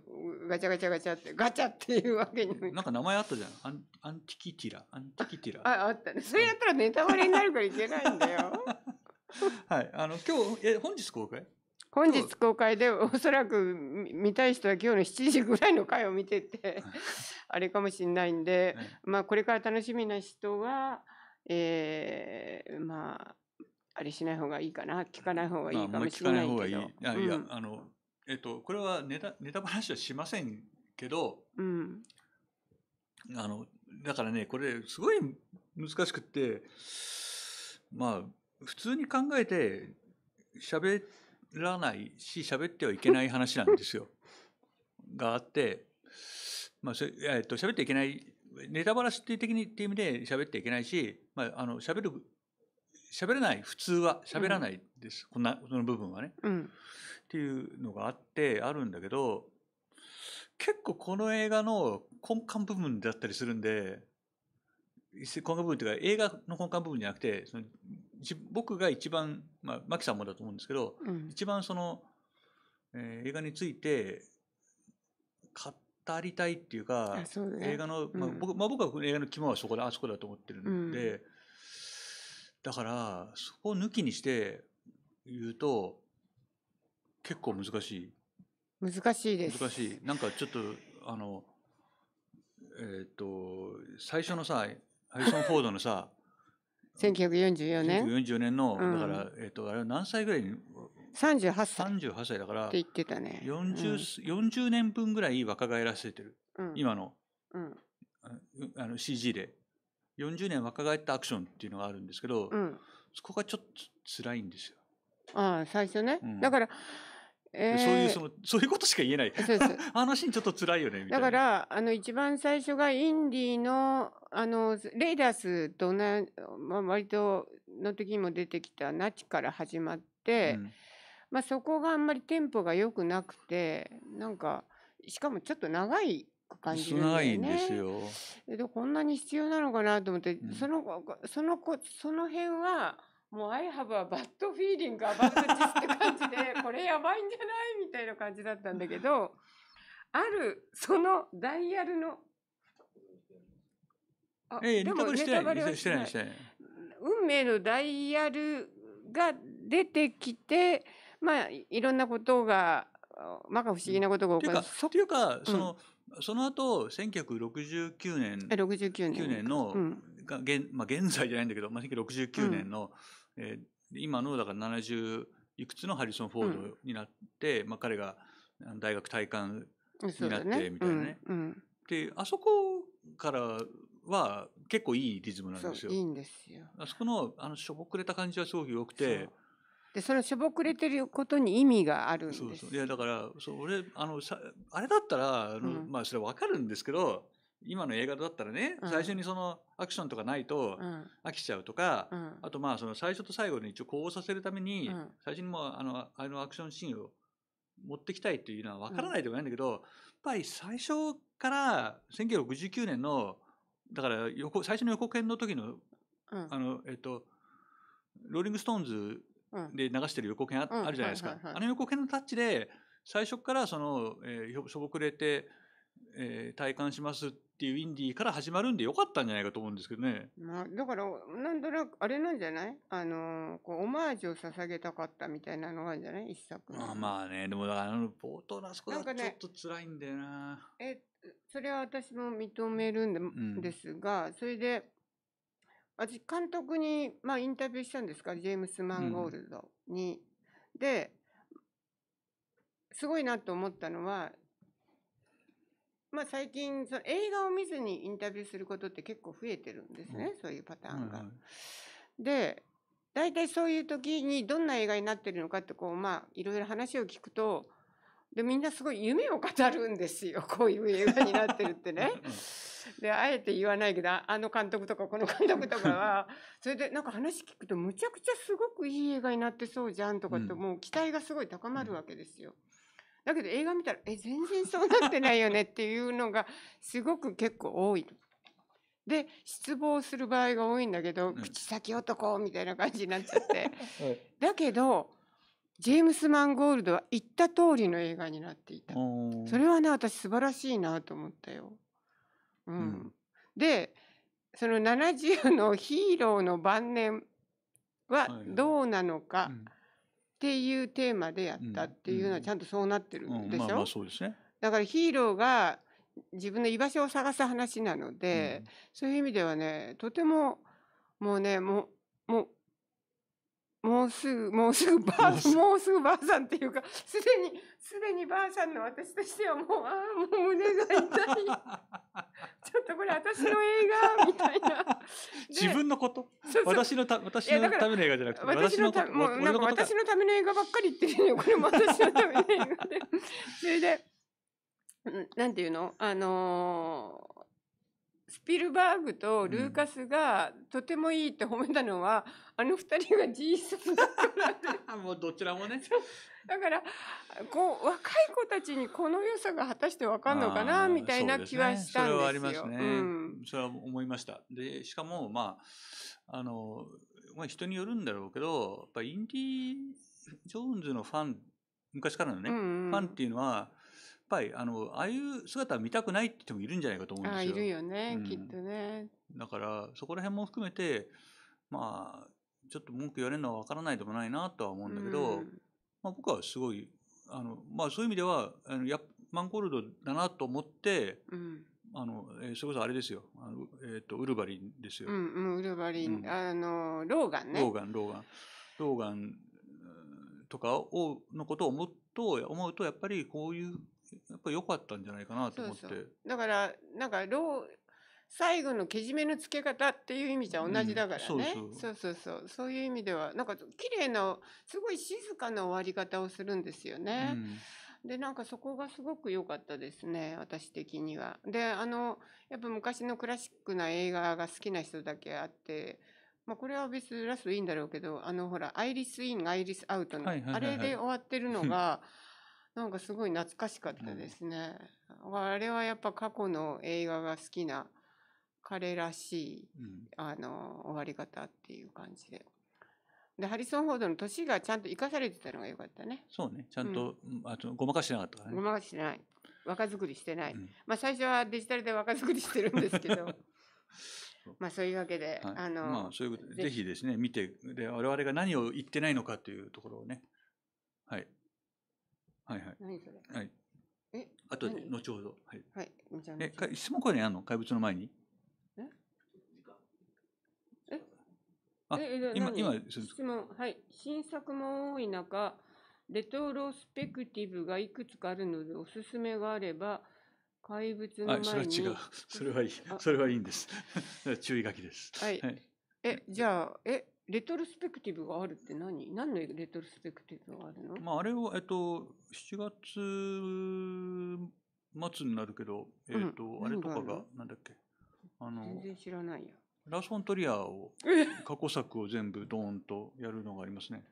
ガチャガチャガチャって、ガチャっていうわけに。なんか名前あったじゃん。アンアンティキティラ。アンティキティラ。あ、あったね。それやったらネタバレになるからいけないんだよ。はい。あの、今日、え、本日公開本日公開で、おそらく見たい人は今日の7時ぐらいの回を見てて、あれかもしれないんで、まあ、これから楽しみな人は、えー、まあ、あれしない方がいいかな聞かない方がいいかもしれないけど、まあ、聞かない方がいいいや、うん、あのえっとこれはネタネタ話はしませんけど、うん、あのだからねこれすごい難しくってまあ普通に考えて喋らないし喋ってはいけない話なんですよ があって、まあえっと、喋っていけないネタバラシ的にっていう意味で喋っていけないし、まあ、あの喋る喋れない普通は喋らないです、こんなその部分はね、っていうのがあってあるんだけど結構この映画の根幹部分だったりするんで根幹部分というか映画の根幹部分じゃなくてその僕が一番、まあ、マキさんもだと思うんですけど、うん、一番その、えー、映画について語りたいっていうか、ね、映画の、まあ僕、うん、まあ、僕は映画の肝はそこであそこだと思ってるんで、だから、そこを抜きにして言うと、結構難しい。難しいです。難しい。なんかちょっと、あの、えっ、ー、と、最初のさ、ハリソン・フォードのさ、1944 年 ?1944 年の、だから、えっ、ー、と、あれは何歳ぐらいに ?38 歳。三十八歳だから、って言ってたね。40、うん、40年分ぐらい若返らせてる。うん、今の、うん、あの CG で。40年若返ったアクションっていうのがあるんですけど、うん、そこがちょっと辛いんですよ。ああ最初ね、うん、だから、えー、そういうそのそういうことしか言えない話に ちょっと辛いよねみたいなだからあの一番最初がインディーのあのレイダースと同じ、まあ、割との時にも出てきたナチから始まって、うん、まあ、そこがあんまりテンポが良くなくてなんかしかもちょっと長いく感じるんだよね。ないんですよ。でこんなに必要なのかなと思って、うん、そのそのこその辺はもう「アイハブはバッドフィーリングアバ a b チ u t って感じで これやばいんじゃないみたいな感じだったんだけどあるそのダイヤルのあ、ええ、でもネタバレはしてない。運命のダイヤルが出てきてまあいろんなことがまか不思議なことが起こる。っていうかその、その後、1969年。69年。9年の、うん、現、まあ現在じゃないんだけど、まあ、1969年の、うん、えー、今の、だから70いくつのハリソン・フォードになって、うん、まあ彼が大学退官になって、みたいなね。うん、で、あそこからは結構いいリズムなんですよ。いいんですよ。あそこの、あの、しょぼくれた感じはすごく良くて、でそのしょぼくれてることに意味があるんですそうそういやだからそう俺あのさあれだったら、あのうんまあそれわかるんですけど今の映画だったらね、うん最初にそのアクションとかないと飽きちゃうとか、うんあとまあその最初と最後に一応呼応させるために、うん最初にもうあのあのアクションシーンを持ってきたいっていうのは分からないでもないんだけど、やっぱり最初から1969年のだから予最初の予告編の時のうんあのえっとローリング・ストーンズで流してる横剣あ,、るじゃないですか、あの横剣のタッチで最初からその、えー、しょぼくれて、えー、体感しますっていうインディーから始まるんでよかったんじゃないかと思うんですけどね、まあ、だからなんとなくあれなんじゃないあのこうオマージュを捧げたかったみたいなのがあるんじゃない一作まあまあねでもだからあの冒頭のあそこね、ちょっと辛いんだよなな、ね、えそれは私も認めるんですが、うん、それで私監督に、まあ、インタビューしたんですかジェームス・マンゴールドに。うん、ですごいなと思ったのは、まあ、最近その映画を見ずにインタビューすることって結構増えてるんですね、うん、そういうパターンが。はいい、で大体そういう時にどんな映画になってるのかってこうまあいろいろ話を聞くとで、みんなすごい夢を語るんですよ。こういう映画になってるってね。で、あえて言わないけど、あの監督とかこの監督とかは、それでなんか話聞くとむちゃくちゃすごくいい映画になってそうじゃんとかって、もう期待がすごい高まるわけですよ。だけど映画見たら、え、全然そうなってないよねっていうのがすごく結構多い。で、失望する場合が多いんだけど、口先男みたいな感じになっちゃって。だけど、ジェームス・マンゴールドは言った通りの映画になっていたそれはね私素晴らしいなと思ったよ。うん、うん、でその70のヒーローの晩年はどうなのかっていうテーマでやったっていうのはちゃんとそうなってるんでしょだからヒーローが自分の居場所を探す話なので、うん、そういう意味ではねとてももうねもうもうもうすぐ、もうすぐばあ、もうすぐばあさんっていうか、すでに、すでにばあさんの私としてはもう、ああ、もう胸が痛い。ちょっとこれ私の映画、みたいな。自分のこと私のた、私のための映画じゃなくて、私のため、私のための映画ばっかり言ってるよ。これも私のための映画で。それで、なんていうのあのースピルバーグとルーカスがとてもいいって褒めたのは、うん、あの二人がジーソンだら もうどちらもねだからこう若い子たちにこの良さが果たして分かんのかなみたいな気はしたんですよ。そ、れはありますね、うん、それは思いました。でしかもまああの、まあ、人によるんだろうけどやっぱインディ・ジョーンズのファン昔からのね、うんうん、ファンっていうのはぱりあのああいう姿は見たくないって人もいるんじゃないかと思うんですよ。いるよね、うん、きっとね。だからそこら辺も含めてまあちょっと文句言われるのはわからないでもないなとは思うんだけど、うん、まあ、僕はすごいあの、まあ、そういう意味ではあのやマンコールドだなと思って、うん、あのえー、それこそあれですよあの、えーと、ウルバリンですよ。うん、ウルバリン、あのローガンね。ローガンローガン。ローガンとかをのことを思うと思うとやっぱりこういうやっぱり良かったんじゃないかなと思ってだからなんかう。最後のけじめのつけ方っていう意味じゃ同じだからね、うん、そうそうそうそういう意味ではなんか綺麗なすごい静かな終わり方をするんですよね。うん、でなんかそこがすごく良かったですね私的には。であのやっぱ昔のクラシックな映画が好きな人だけあって。まあ、これは別にラストいいんだろうけどあのほらアイリス・インアイリス・アウトの、あれで終わってるのが なんかすごい懐かしかったですね、うん、あれはやっぱ過去の映画が好きな彼らしい、うん、あの終わり方っていう感じででハリソン・フォードの年がちゃんと生かされてたのが良かったねそうねちゃんと、うん、あとごまかしてなかったからねごまかしてない若作りしてない、うん、まあ最初はデジタルで若作りしてるんですけど まあそういうわけで、はい、あのまあそういうことぜひですね見てで我々が何を言ってないのかというところをねはいはいはい。何それ。はい。えあとで、後ほど。はい。はい。え、か質問これあの怪物の前にええ今、今、質問、はい。新作も多い中、レトロスペクティブがいくつかあるので、おすすめがあれば、怪物の前あ、に。それは違う。それはいいそれはいいんです。注意書きです。はい。え、じゃあ、え、レトロスペクティブがあるって何何のレトロスペクティブがあるの、まあ、あれを、えっと、7月末になるけど、えっと、うん、あれとかが、なんだっけ、あの、全然知らないや。ラソントリアを、過去作を全部ドーンとやるのがありますね。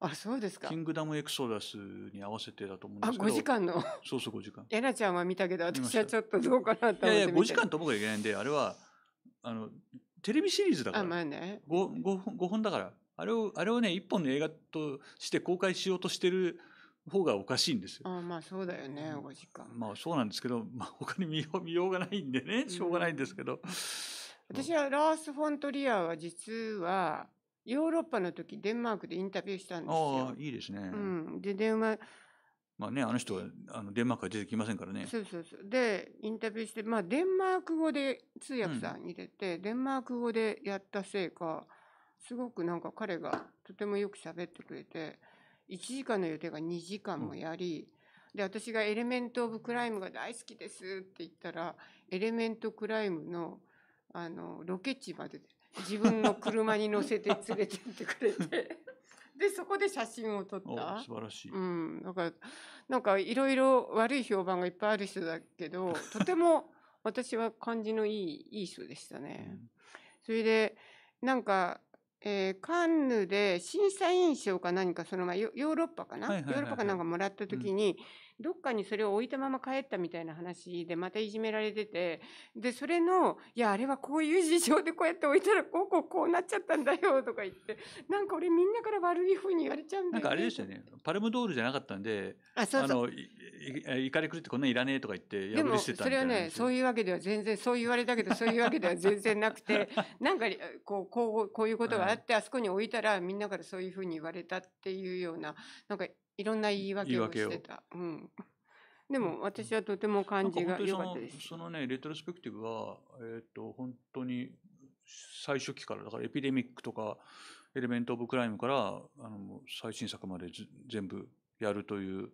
あ、そうですか。キングダムエクソダスに合わせてだと思うんですけど。あ、5時間の。そうそう、5時間。えなちゃんは見たけど、私はちょっとどうかなと思っていやいや、5時間と僕はいけないんで、あれは、あの、テレビシリーズだから。あ、まあね。5、5, 5本だから。あれを、あれをね、1本の映画として公開しようとしてる方がおかしいんですよ。あまあそうだよね、5時間。まあそうなんですけど、まあ他に見よう、見ようがないんでね、しょうがないんですけど。うん、私はラース・フォントリアは実は、ヨーロッパの時デンマークでインタビューしたんですよ。ああ、いいですね。うん。で、電話、まあね、あの人はあのデンマークは出てきませんからね。そうそうそう。で、インタビューして、まあ、デンマーク語で通訳さんに出て、うん、デンマーク語でやったせいか、すごくなんか彼がとてもよく喋ってくれて、1時間の予定が2時間もやり、うん、で、私がエレメント・オブ・クライムが大好きですって言ったら、エレメント・クライムの、あの、ロケ地まで自分の車に乗せて連れてってくれて でそこで写真を撮った素晴らしい、うん、だからなんかいろいろ悪い評判がいっぱいある人だけど とても私は感じのいいいい人でしたね、うん、それでなんか、えー、カンヌで審査員賞か何かその前ヨーロッパかな、ヨーロッパかなんかもらった時に、どっかにそれを置いたまま帰ったみたいな話でまたいじめられてて、で、それの、いや、あれはこういう事情でこうやって置いたら、こうこうこうなっちゃったんだよとか言って、なんか俺みんなから悪いふうに言われちゃうんだよ、ね、なんかあれでしたよね。パルムドールじゃなかったんで、あ、そうそう。怒りるってこんないらねえとか言って、破りしてたそれはね、そういうわけでは全然、そう言われたけど、そういうわけでは全然なくて、なんか、こう、こう、こういうことがあって、あそこに置いたらみんなからそういうふうに言われたっていうような、なんかいろんな言い訳をしてた。うん、でも私はとても感じが良かったです。そのねレトロスペクティブは、えーと、本当に最初期からだからエピデミックとかエレメント・オブ・クライムからあの最新作まで全部やるという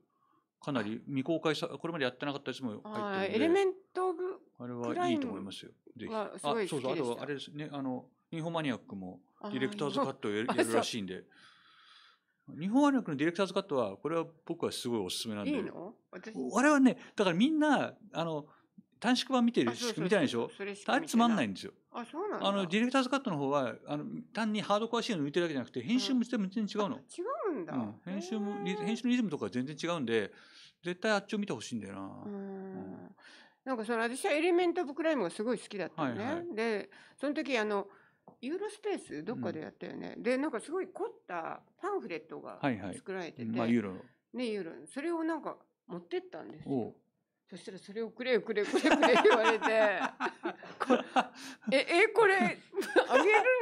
かなり未公開さこれまでやってなかったやつも入ってるんでエレメント・オブ・あれはいいと思いますよ。ぜひ。あ、そうそうあとあれですねあの日本マニアックもディレクターズカットをやるらしいんで。日本アニメのディレクターズカットは、これは僕はすごいおすすめなんで。いいのあれはね、だからみんな、あの、短縮版見てるし、見てないでしょあれつまんないんですよ。あ、そうなんあの、ディレクターズカットの方は、あの、単にハードコアシーンを抜いてるわけじゃなくて、編集も全然違うの。違うんだ。編集も、編集のリズムとか全然違うんで、絶対あっちを見てほしいんだよな。うんなんかその、私はエレメント・オブ・クライムがすごい好きだったのね。で、その時、あの、ユーロスペースどっかでやったよね、うん、でなんかすごい凝ったパンフレットが作られてて、はいはいまあ、ユーロねユーロそれをなんか持ってったんですよそしたらそれをくれくれくれくれ言われてええ これあげる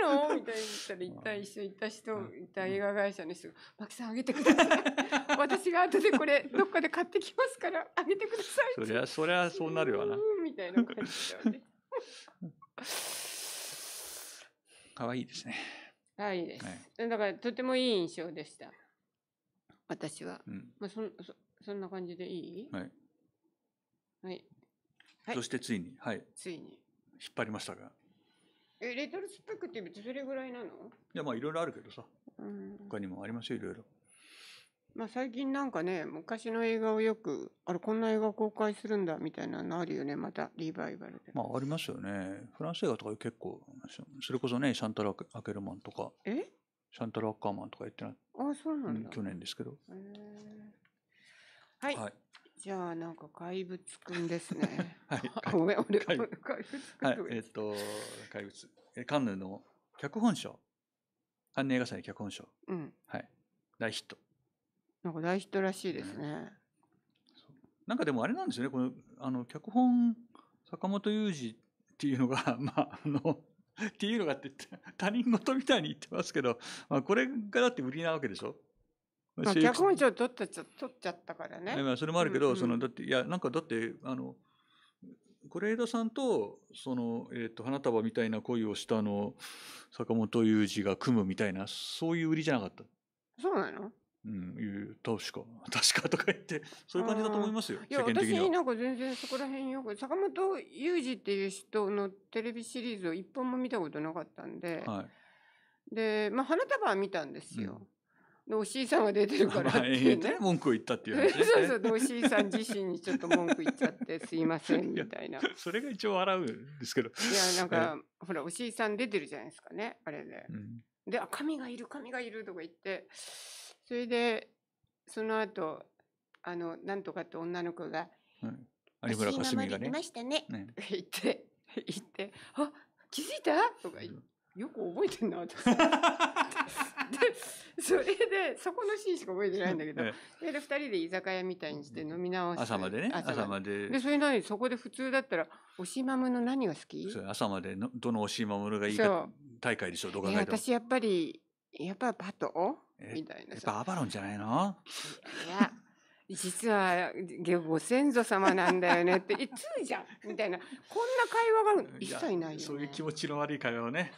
のみたいに言ったら一体一緒に行った人いた映画会社の人が「マキさんあげてください 私が後でこれどっかで買ってきますからあげてください」そりゃそりゃそうなるよなみたいな感じだよね。可愛いですね。可愛いです、はい、だからとてもいい印象でした。私は。うん、まあそんそそんな感じでいい？はい。はい。はい、そしてついに、はい。ついに。引っ張りましたが。え、レトロスペクティブってそれぐらいなのいや、まあいろいろあるけどさ。うん、他にもありますよ、いろいろ。まあ、最近なんかね昔の映画をよくあれこんな映画公開するんだみたいなのあるよねまたリバイバルで、まあ、ありますよねフランス映画とか結構それこそねシャンタル・アケルマンとかえシャンタル・アッカーマンとか言ってないあそうなんだ、去年ですけどはい、はい、じゃあなんか怪物くんですね はい 怪物くん、はい、えー、っと怪物えカンヌの脚本賞カンヌ映画祭の脚本賞、うん、はい大ヒットなんか大ヒットらしいですね。なんかでもあれなんですよね、このあの脚本、坂本雄二っていうのが、まあ、あのっていうのがって他人事みたいに言ってますけど、まあ、これがだって売りなわけでしょ。まあ、脚本賞取っちゃ取っちゃったからね。まあ、それもあるけど、うんうん、そのだっていやなんかだってあの是枝さんとその、えーと花束みたいな恋をしたの坂本雄二が組むみたいなそういう売りじゃなかった。そうなのうん、いう確か 確かとか言ってそういう感じだと思いますよいや私なんか全然そこら辺よく坂本雄二っていう人のテレビシリーズを一本も見たことなかったんで、はい、で、まあ、花束は見たんですよ。うんでおしいさんが出てるからっていうね。まあ、文句を言ったっていうね、そうそう、おしいさん自身にちょっと文句言っちゃって すいませんみたいな。いそれが一応笑うんですけど。いや、なんか、ほら、おしいさん出てるじゃないですかね、あれで。うん、で、あ、神がいる、神がいるとか言って、それでその後あのなんとかって女の子が「有村架純がね」ましたね言って言って「あ気づいた?」とかよく覚えてんなとか。でそれでそこのシーンしか覚えてないんだけど、それで2人で居酒屋みたいにして飲み直して朝までね朝まででそれなのにそこで普通だったら「おしまむの何が好き?」朝までのどのおしまむのがいいか大会でしょどこがえて私やっぱりやっぱバトみたいなやっぱアバロンじゃないのいや実はご先祖様なんだよねって いつじゃんみたいなこんな会話が一切ないよ、ね、そういう気持ちの悪い会話をね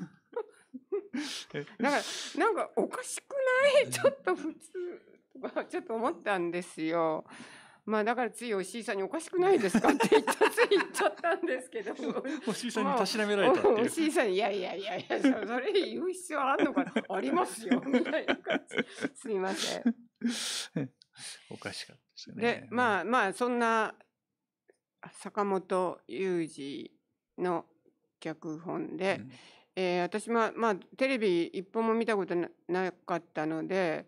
だから、なんかおかしくない ちょっと普通とかちょっと思ったんですよ。まあだからついおしいさんにおかしくないですかって言った、つい言っちゃったんですけど おしいさんにたしなめられたっていう。おしいさんに、いやいやいやいや、それ言う必要あんのかなありますよ、みたいな感じ。すみません。おかしかったですよね。で、まあまあ、そんな坂本雄二の脚本で、うん、えー、私も、まあ、テレビ一本も見たことなかったので、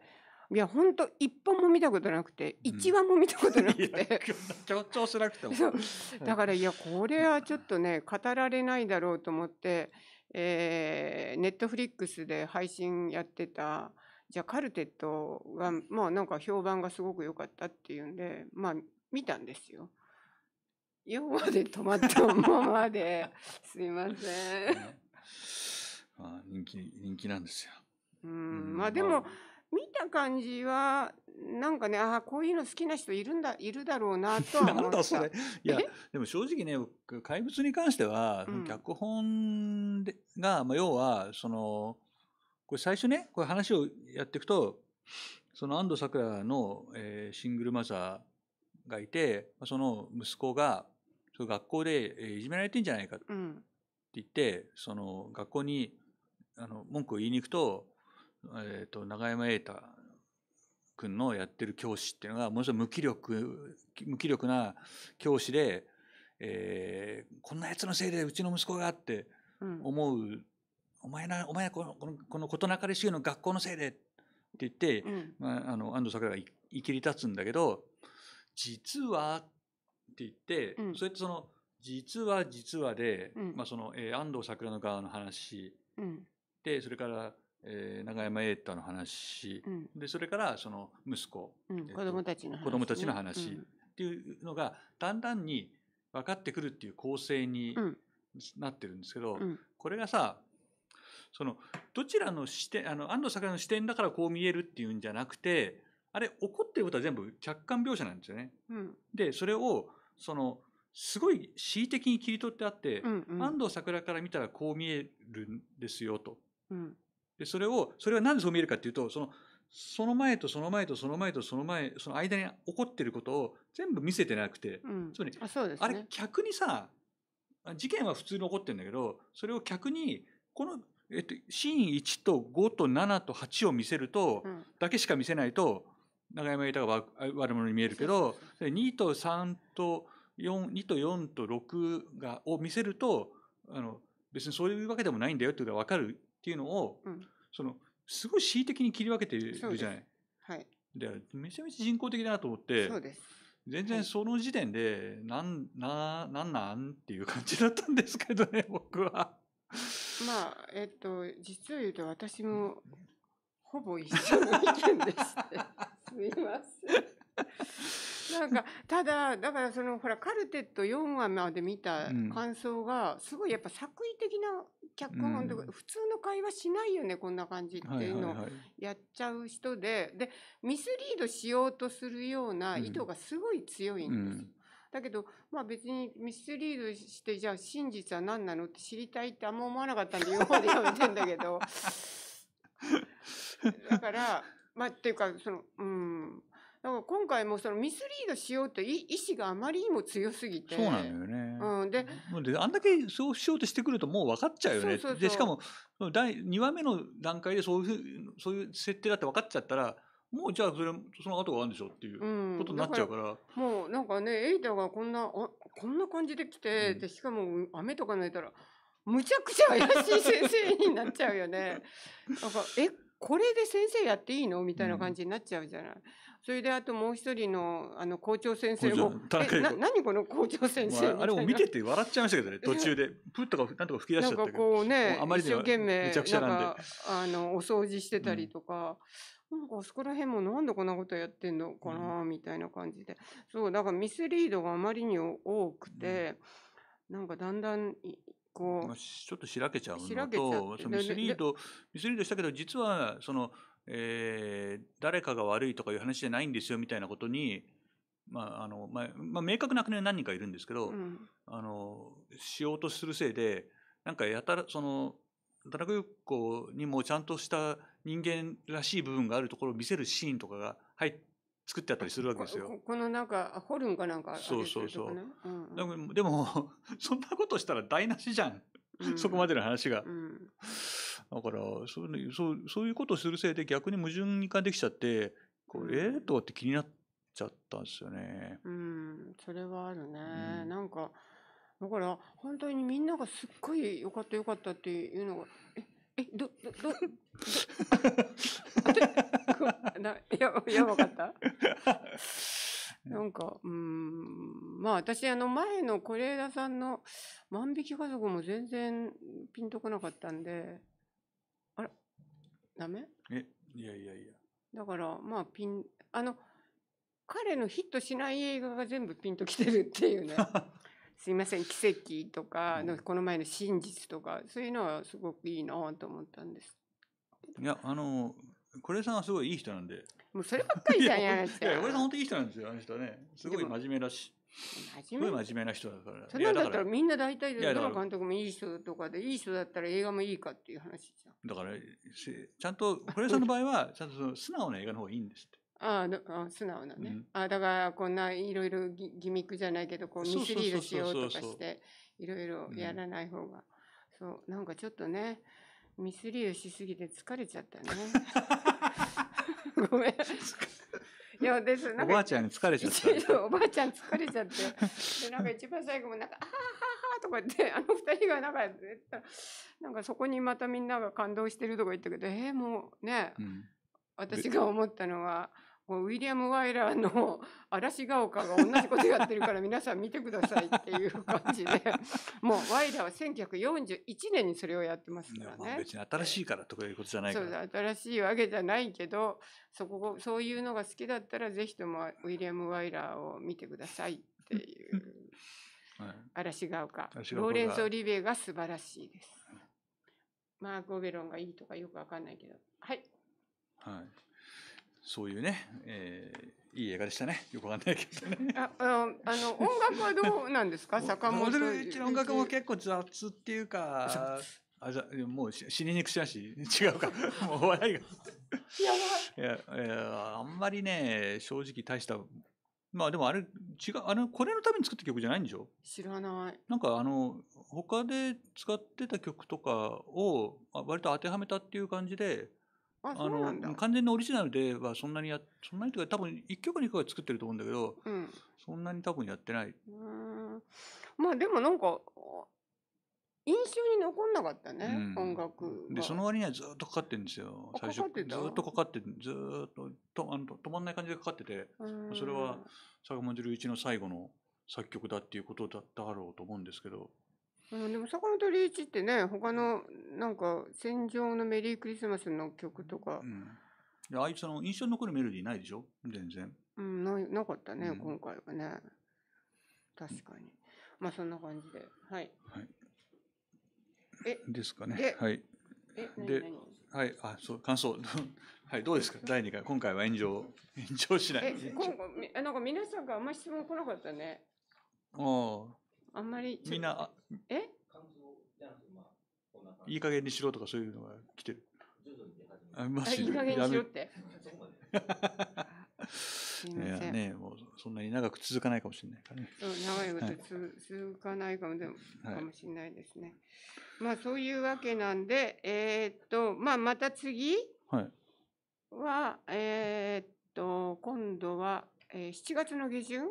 いや本当一本も見たことなくて一話も見たことなくて、強調しなくてもそうだからいやこれはちょっとね語られないだろうと思って、えー、ネットフリックスで配信やってたじゃあカルテットはまあなんか評判がすごく良かったっていうんでまあ見たんですよ。4話で止まったままで すいません。まあ、人気人気なんですよ。うんまあでも、まあ見た感じはなんかねああこういうの好きな人いるんだいるだろうなとは思った それいやでも正直ね怪物に関しては、うん、脚本でが、まあ、要はそのこれ最初ねこれ話をやっていくとその安藤サクラの、えー、シングルマザーがいてその息子がその学校でいじめられてんじゃないかって言って、うん、その学校にあの文句を言いに行くとえっ、ー、と、永山瑛太君のやってる教師っていうのが、ものすごい無気力、無気力な教師で、えー、こんなやつのせいでうちの息子がって思う、うん、お前な、お前はこの、この、このことなかれ主義の学校のせいでって言って、うん、まあ、あの、安藤桜がいきり立つんだけど、実はって言って、うん、それってその、実は実はで、まあその、えー、安藤桜の側の話、で、それから、えー、永山瑛太の話、うん、でそれからその息子、うん、子供たちの話、ね、子供たちの話っていうのがだんだんに分かってくるっていう構成になってるんですけど、うん、これがさそのどちらの視点あの安藤桜の視点だからこう見えるっていうんじゃなくてあれ怒ってることは全部客観描写なんですよね。でそれをそのすごい恣意的に切り取ってあって、うんうん、安藤桜から見たらこう見えるんですよと。うんで、それを、それは何でそう見えるかっていうと、その、その前とその前とその前とその前、その間に起こってることを全部見せてなくて、うん、つまり、あね、あれ逆にさ、事件は普通に起こってるんだけど、それを逆に、この、えっと、シーン1と5と7と8を見せると、うん、だけしか見せないと、永山太が悪者に見えるけど、2と3と4、2と4と6が、を見せると、あの、別にそういうわけでもないんだよっていうのがわかるっていうのを、うん、そのすごい恣意的に切り分けてるじゃない。はい、でめちゃめちゃ人工的だなと思ってそうです全然その時点でなん、ななんなんっていう感じだったんですけどね 僕は。まあえっと実を言うと私もほぼ一緒の意見でしてすみません。なんか、ただ、だからその、ほら、カルテット4話まで見た感想が、すごいやっぱ作為的な脚本とか、普通の会話しないよね、こんな感じっていうのをやっちゃう人で、で、ミスリードしようとするような意図がすごい強いんですだけど、まあ別にミスリードして、じゃあ真実は何なのって知りたいってあんま思わなかったんで、今までやめてんだけど。だから、まあっていうか、その、うん。だから今回もそのミスリードしようと意思があまりにも強すぎてそうなのよね、うん、でであんだけそうしようとしてくるともう分かっちゃうよねでしかも第2話目の段階でそういうそういう設定だって分かっちゃったらもうじゃあそれその後があるんでしょっていうことになっちゃうからうん、らもうなんかねエイタがこんなこんな感じで来て、うん、でしかも雨とか泣いたらむちゃくちゃ怪しい先生になっちゃうよねなんかえこれで先生やっていいのみたいな感じになっちゃうじゃない。うんそれであともう一人のあの校長先生も「え何この校長先生、あ」れを見てて笑っちゃいましたけどね途中でプッとかなんとか吹き出しちゃったけどこうねあまりにもめちゃくちゃなんであのお掃除してたりとか。うん、なんかあそこら辺もなんでこんなことやってんのかな、みたいな感じでそうだからミスリードがあまりに多くて、うん、なんかだんだんこうちょっとしらけちゃうのとミスリードミスリードしたけど実はそのえー、誰かが悪いとかいう話じゃないんですよみたいなことに、まああのまあまあ、明確な国は何人かいるんですけど、うん、あのしようとするせいでなんかやたらその田中裕子にもちゃんとした人間らしい部分があるところを見せるシーンとかが入って作ってあったりするわけですよ。このなんかホルンかなんか、ね、そうそうそう。うんうん、でもでも そんなことしたら台無しじゃん。そこまでの話が。うんだからそういうそうそういうことをするせいで逆に矛盾かできちゃってこれ、えー、とかって気になっちゃったんですよね。うん、それはあるね、うん、なんかだから本当にみんながすっごいよかったよかったっていうのがええどどどややばかった なんか、うん、まあ私、あの前の是枝さんの万引き家族も全然ピンとこなかったんで、ダメえ、いやいやいや。だから、まあ、ピン、あの、彼のヒットしない映画が全部ピンときてるっていうね。すいません、奇跡とかの、この前の真実とか、そういうのはすごくいいなと思ったんです。いや、あの、これさんはすごいいい人なんで。もうそればっかりじゃん や、やいや、これさん本当いい人なんですよ、あの人ね。すごい真面目だし。真面目真面目な人だから。そんなんだったらみんな大体どの監督もいい人とかでいい人だったら映画もいいかっていう話じゃん。だからちゃんと堀江さんの場合は ちゃんとその素直な映画の方がいいんですって。ああ素直なね。うん、あだからこんないろいろギミックじゃないけどこうミスリードしようとかしていろいろやらない方が、うん、そうなんかちょっとねミスリードしすぎて疲れちゃったね。ごめん。いやです。おばあちゃん疲れちゃった。おばあちゃん疲れちゃって。で、なんか一番最後もなんか、あははとか言って、あの二人がなんか、なんかそこにまたみんなが感動してるとか言ったけど、えー、もうね、うん、私が思ったのは、ウィリアム・ワイラーの嵐が丘が同じことやってるから皆さん見てくださいっていう感じで もうワイラーは1941年にそれをやってますからね。別に新しいからとかいうことじゃないからそう新しいわけじゃないけどそこそういうのが好きだったらぜひともウィリアム・ワイラーを見てくださいっていう はい、嵐が丘ローレンス・オリベが素晴らしいです。マーク・オベロンがいいとかよくわかんないけどはい。はいそういうね、えー、いい映画でしたね。よくわかんないけどね。あ、あの、あの音楽はどうなんですか坂本龍一の音楽も結構雑っていうか、あじゃもう死ににくしやし、違うか。もう笑いが。いや、いや、あんまりね、正直大した、まあでもあれ、違う、あの、これのために作った曲じゃないんでしょ知らない。なんかあの、他で使ってた曲とかを、割と当てはめたっていう感じで、あの完全にオリジナルではそんなにやそんなにというか多分1曲二曲は作ってると思うんだけどうんそんなに多分やってないうんまあでもなんか印象に残んなかったね、うん音楽でその割にはずっとかかってるんですよ最初かかってずっとかかってずっととあの止まんない感じでかかっててうんそれは坂本龍一の最後の作曲だっていうことだったろうと思うんですけどでも坂本龍一ってね他のなんか「戦場のメリークリスマス」の曲とか、うん、ああいうその印象に残るメロディーないでしょ全然うんななかったね、うん、今回はね確かに、まあそんな感じではい、はい、えですかねはいで、はい、あ、そう、感想、はい、どうですか、第2回、今回は炎上、炎上しない。え、今回、なんか皆さんがあんまり質問来なかったね。ああ、あんまりみんなえいい加減にしろとかそういうのが来てるあマジいい加減にしろっていやねもうそんなに長く続かないかもしれないからね長いことつ、続かないかもでもかもしれないですね、まあそういうわけなんでえー、っとまあまた次は、はい、えー、っと今度は、えー、7月の下旬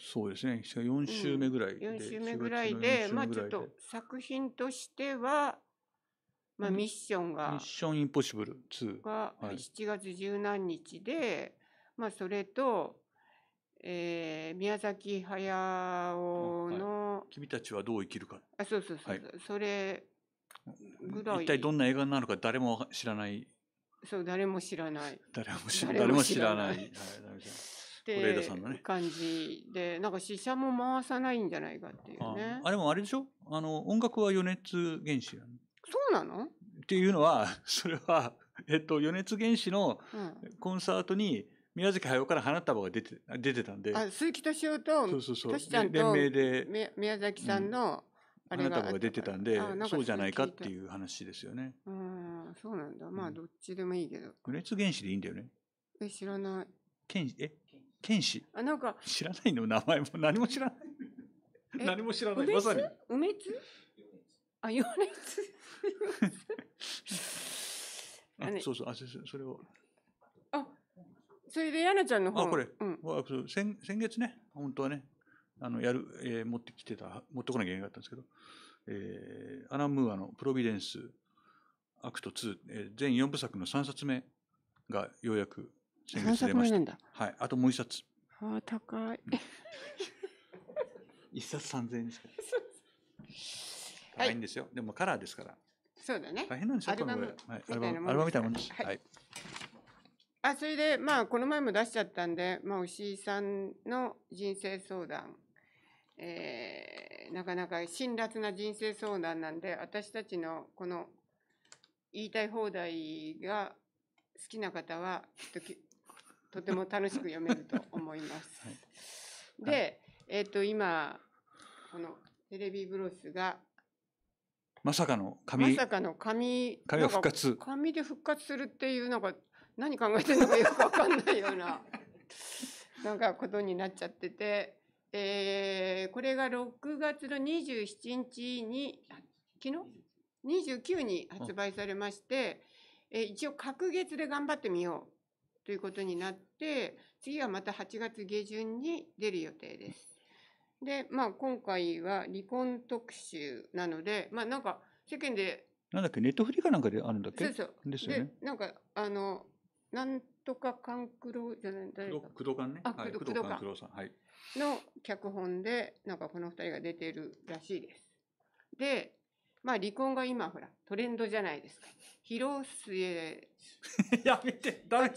そうですね四週目ぐらいで、うん、週目ぐらいでまあちょっと作品としては、まあ、ミッションが「ミッションインポッシブルツー。が七月十何日で、まあ、それと、えー、宮崎駿の、はい、君たちはどう生きるか」あそうそうそう、はい、それぐらい一体どんな映画になるか誰も知らないそう誰も知らない誰も知らない。い。誰も知らなはい誰も知らないって感じで、なんか死者も回さないんじゃないかっていうねあれもあれでしょあの音楽は余熱原子そうなのっていうのは それは、えっと、余熱原子のコンサートに、宮崎駿から花束が出て出てたんであ鈴木敏夫とそうそうそうちゃんと連名で宮崎さんの、うんあなが出てたんでそうじゃないかっていう話ですよね。うんそうなんだまあどっちでもいいけど。余熱原子でいいんだよね。え知らない。原子え剣士あなんか知らないの名前も何も知らない何も知らないまさに梅津あ米津 あ、ね、そうそうあそそれをあそれでやなちゃんの方あこれ、うん、先先月ね本当はねあのやる、えー、持ってきてた持ってこなきゃいけなかったんですけど、えー、アナムーアの「プロビデンス」アクト2、えー、全4部作の3冊目がようやく先月出ました。はい。あともう一冊。あ高い。一冊三千円ですか高いんですよ。でもカラーですから。そうだね。大変なんですよ、アルバム。はい、アルバムみたいなもんです。はい。あ、それで、まあ、この前も出しちゃったんで、まあ、牛井さんの人生相談。えー、なかなか辛辣な人生相談なんで私たちのこの言いたい放題が好きな方はきっととても楽しく読めると思います。はい、で、えっ、ー、と今このテレビブロスがまさかの紙まさかの紙紙復活紙で復活するっていうなんか何考えてるのかよくわかんないような なんかことになっちゃってて、えー、これが6月の27日に昨日29に発売されまして、えー、一応隔月で頑張ってみようということになって次はまた8月下旬に出る予定です。でまあ今回は離婚特集なのでまあなんか世間でなんだっけネットフリかなんかであるんだっけそうそうですよね。なんかあのなんとか勘九郎じゃない誰だ工藤勘ね。あ、工藤勘九郎さんの脚本でなんかこの二人が出てるらしいです。でまあ離婚が今ほらトレンドじゃないですか。広末やめて、だ違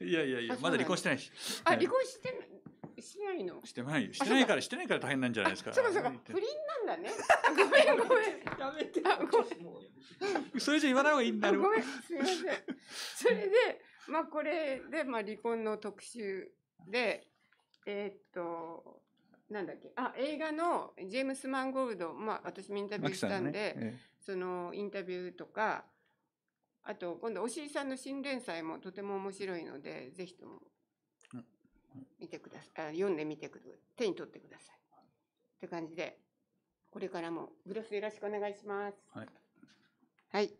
ういやいやいや、まだ離婚してないし。あ離婚してないしてないの。してないよ。してないから、してないから大変なんじゃないですか。そうかそうか不倫なんだね。ごめんごめん。やめて。ごめんそれじゃ言わない方がいいんだあろごめんすみません。それでまあこれでまあ離婚の特集でえーっとなんだっけあ映画のジェームス・マンゴールド、まあ、私もインタビューしたんで、ね、そのインタビューとかあと今度おしりさんの新連載もとても面白いのでぜひとも見てください、う読んでみてくだ手に取ってくださいって感じでこれからもグロスよろしくお願いします。はい、はい、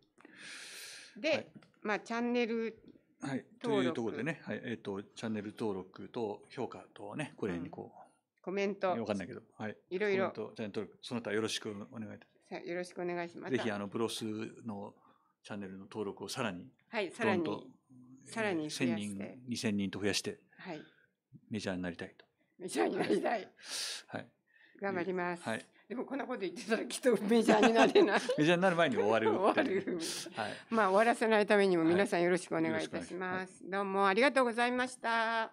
で、はい、まあチャンネルはい、というところでね、はいえーと、チャンネル登録と評価とはねこれにこう、コメント。わかんないけど。はい。いろいろ。チャンネその他よろしくお願いいたします。よろしくお願いします。ぜひ、あの、ブロスのチャンネルの登録をさらに、はい、さらに、さらに1000人、2000人と増やして、はい。メジャーになりたいと。メジャーになりたい。はい。頑張ります。はい。でもこんなこと言ってたらきっとメジャーになれない。メジャーになる前に終わる。終わる。はい。まあ終わらせないためにも皆さんよろしくお願いいたします。どうもありがとうございました。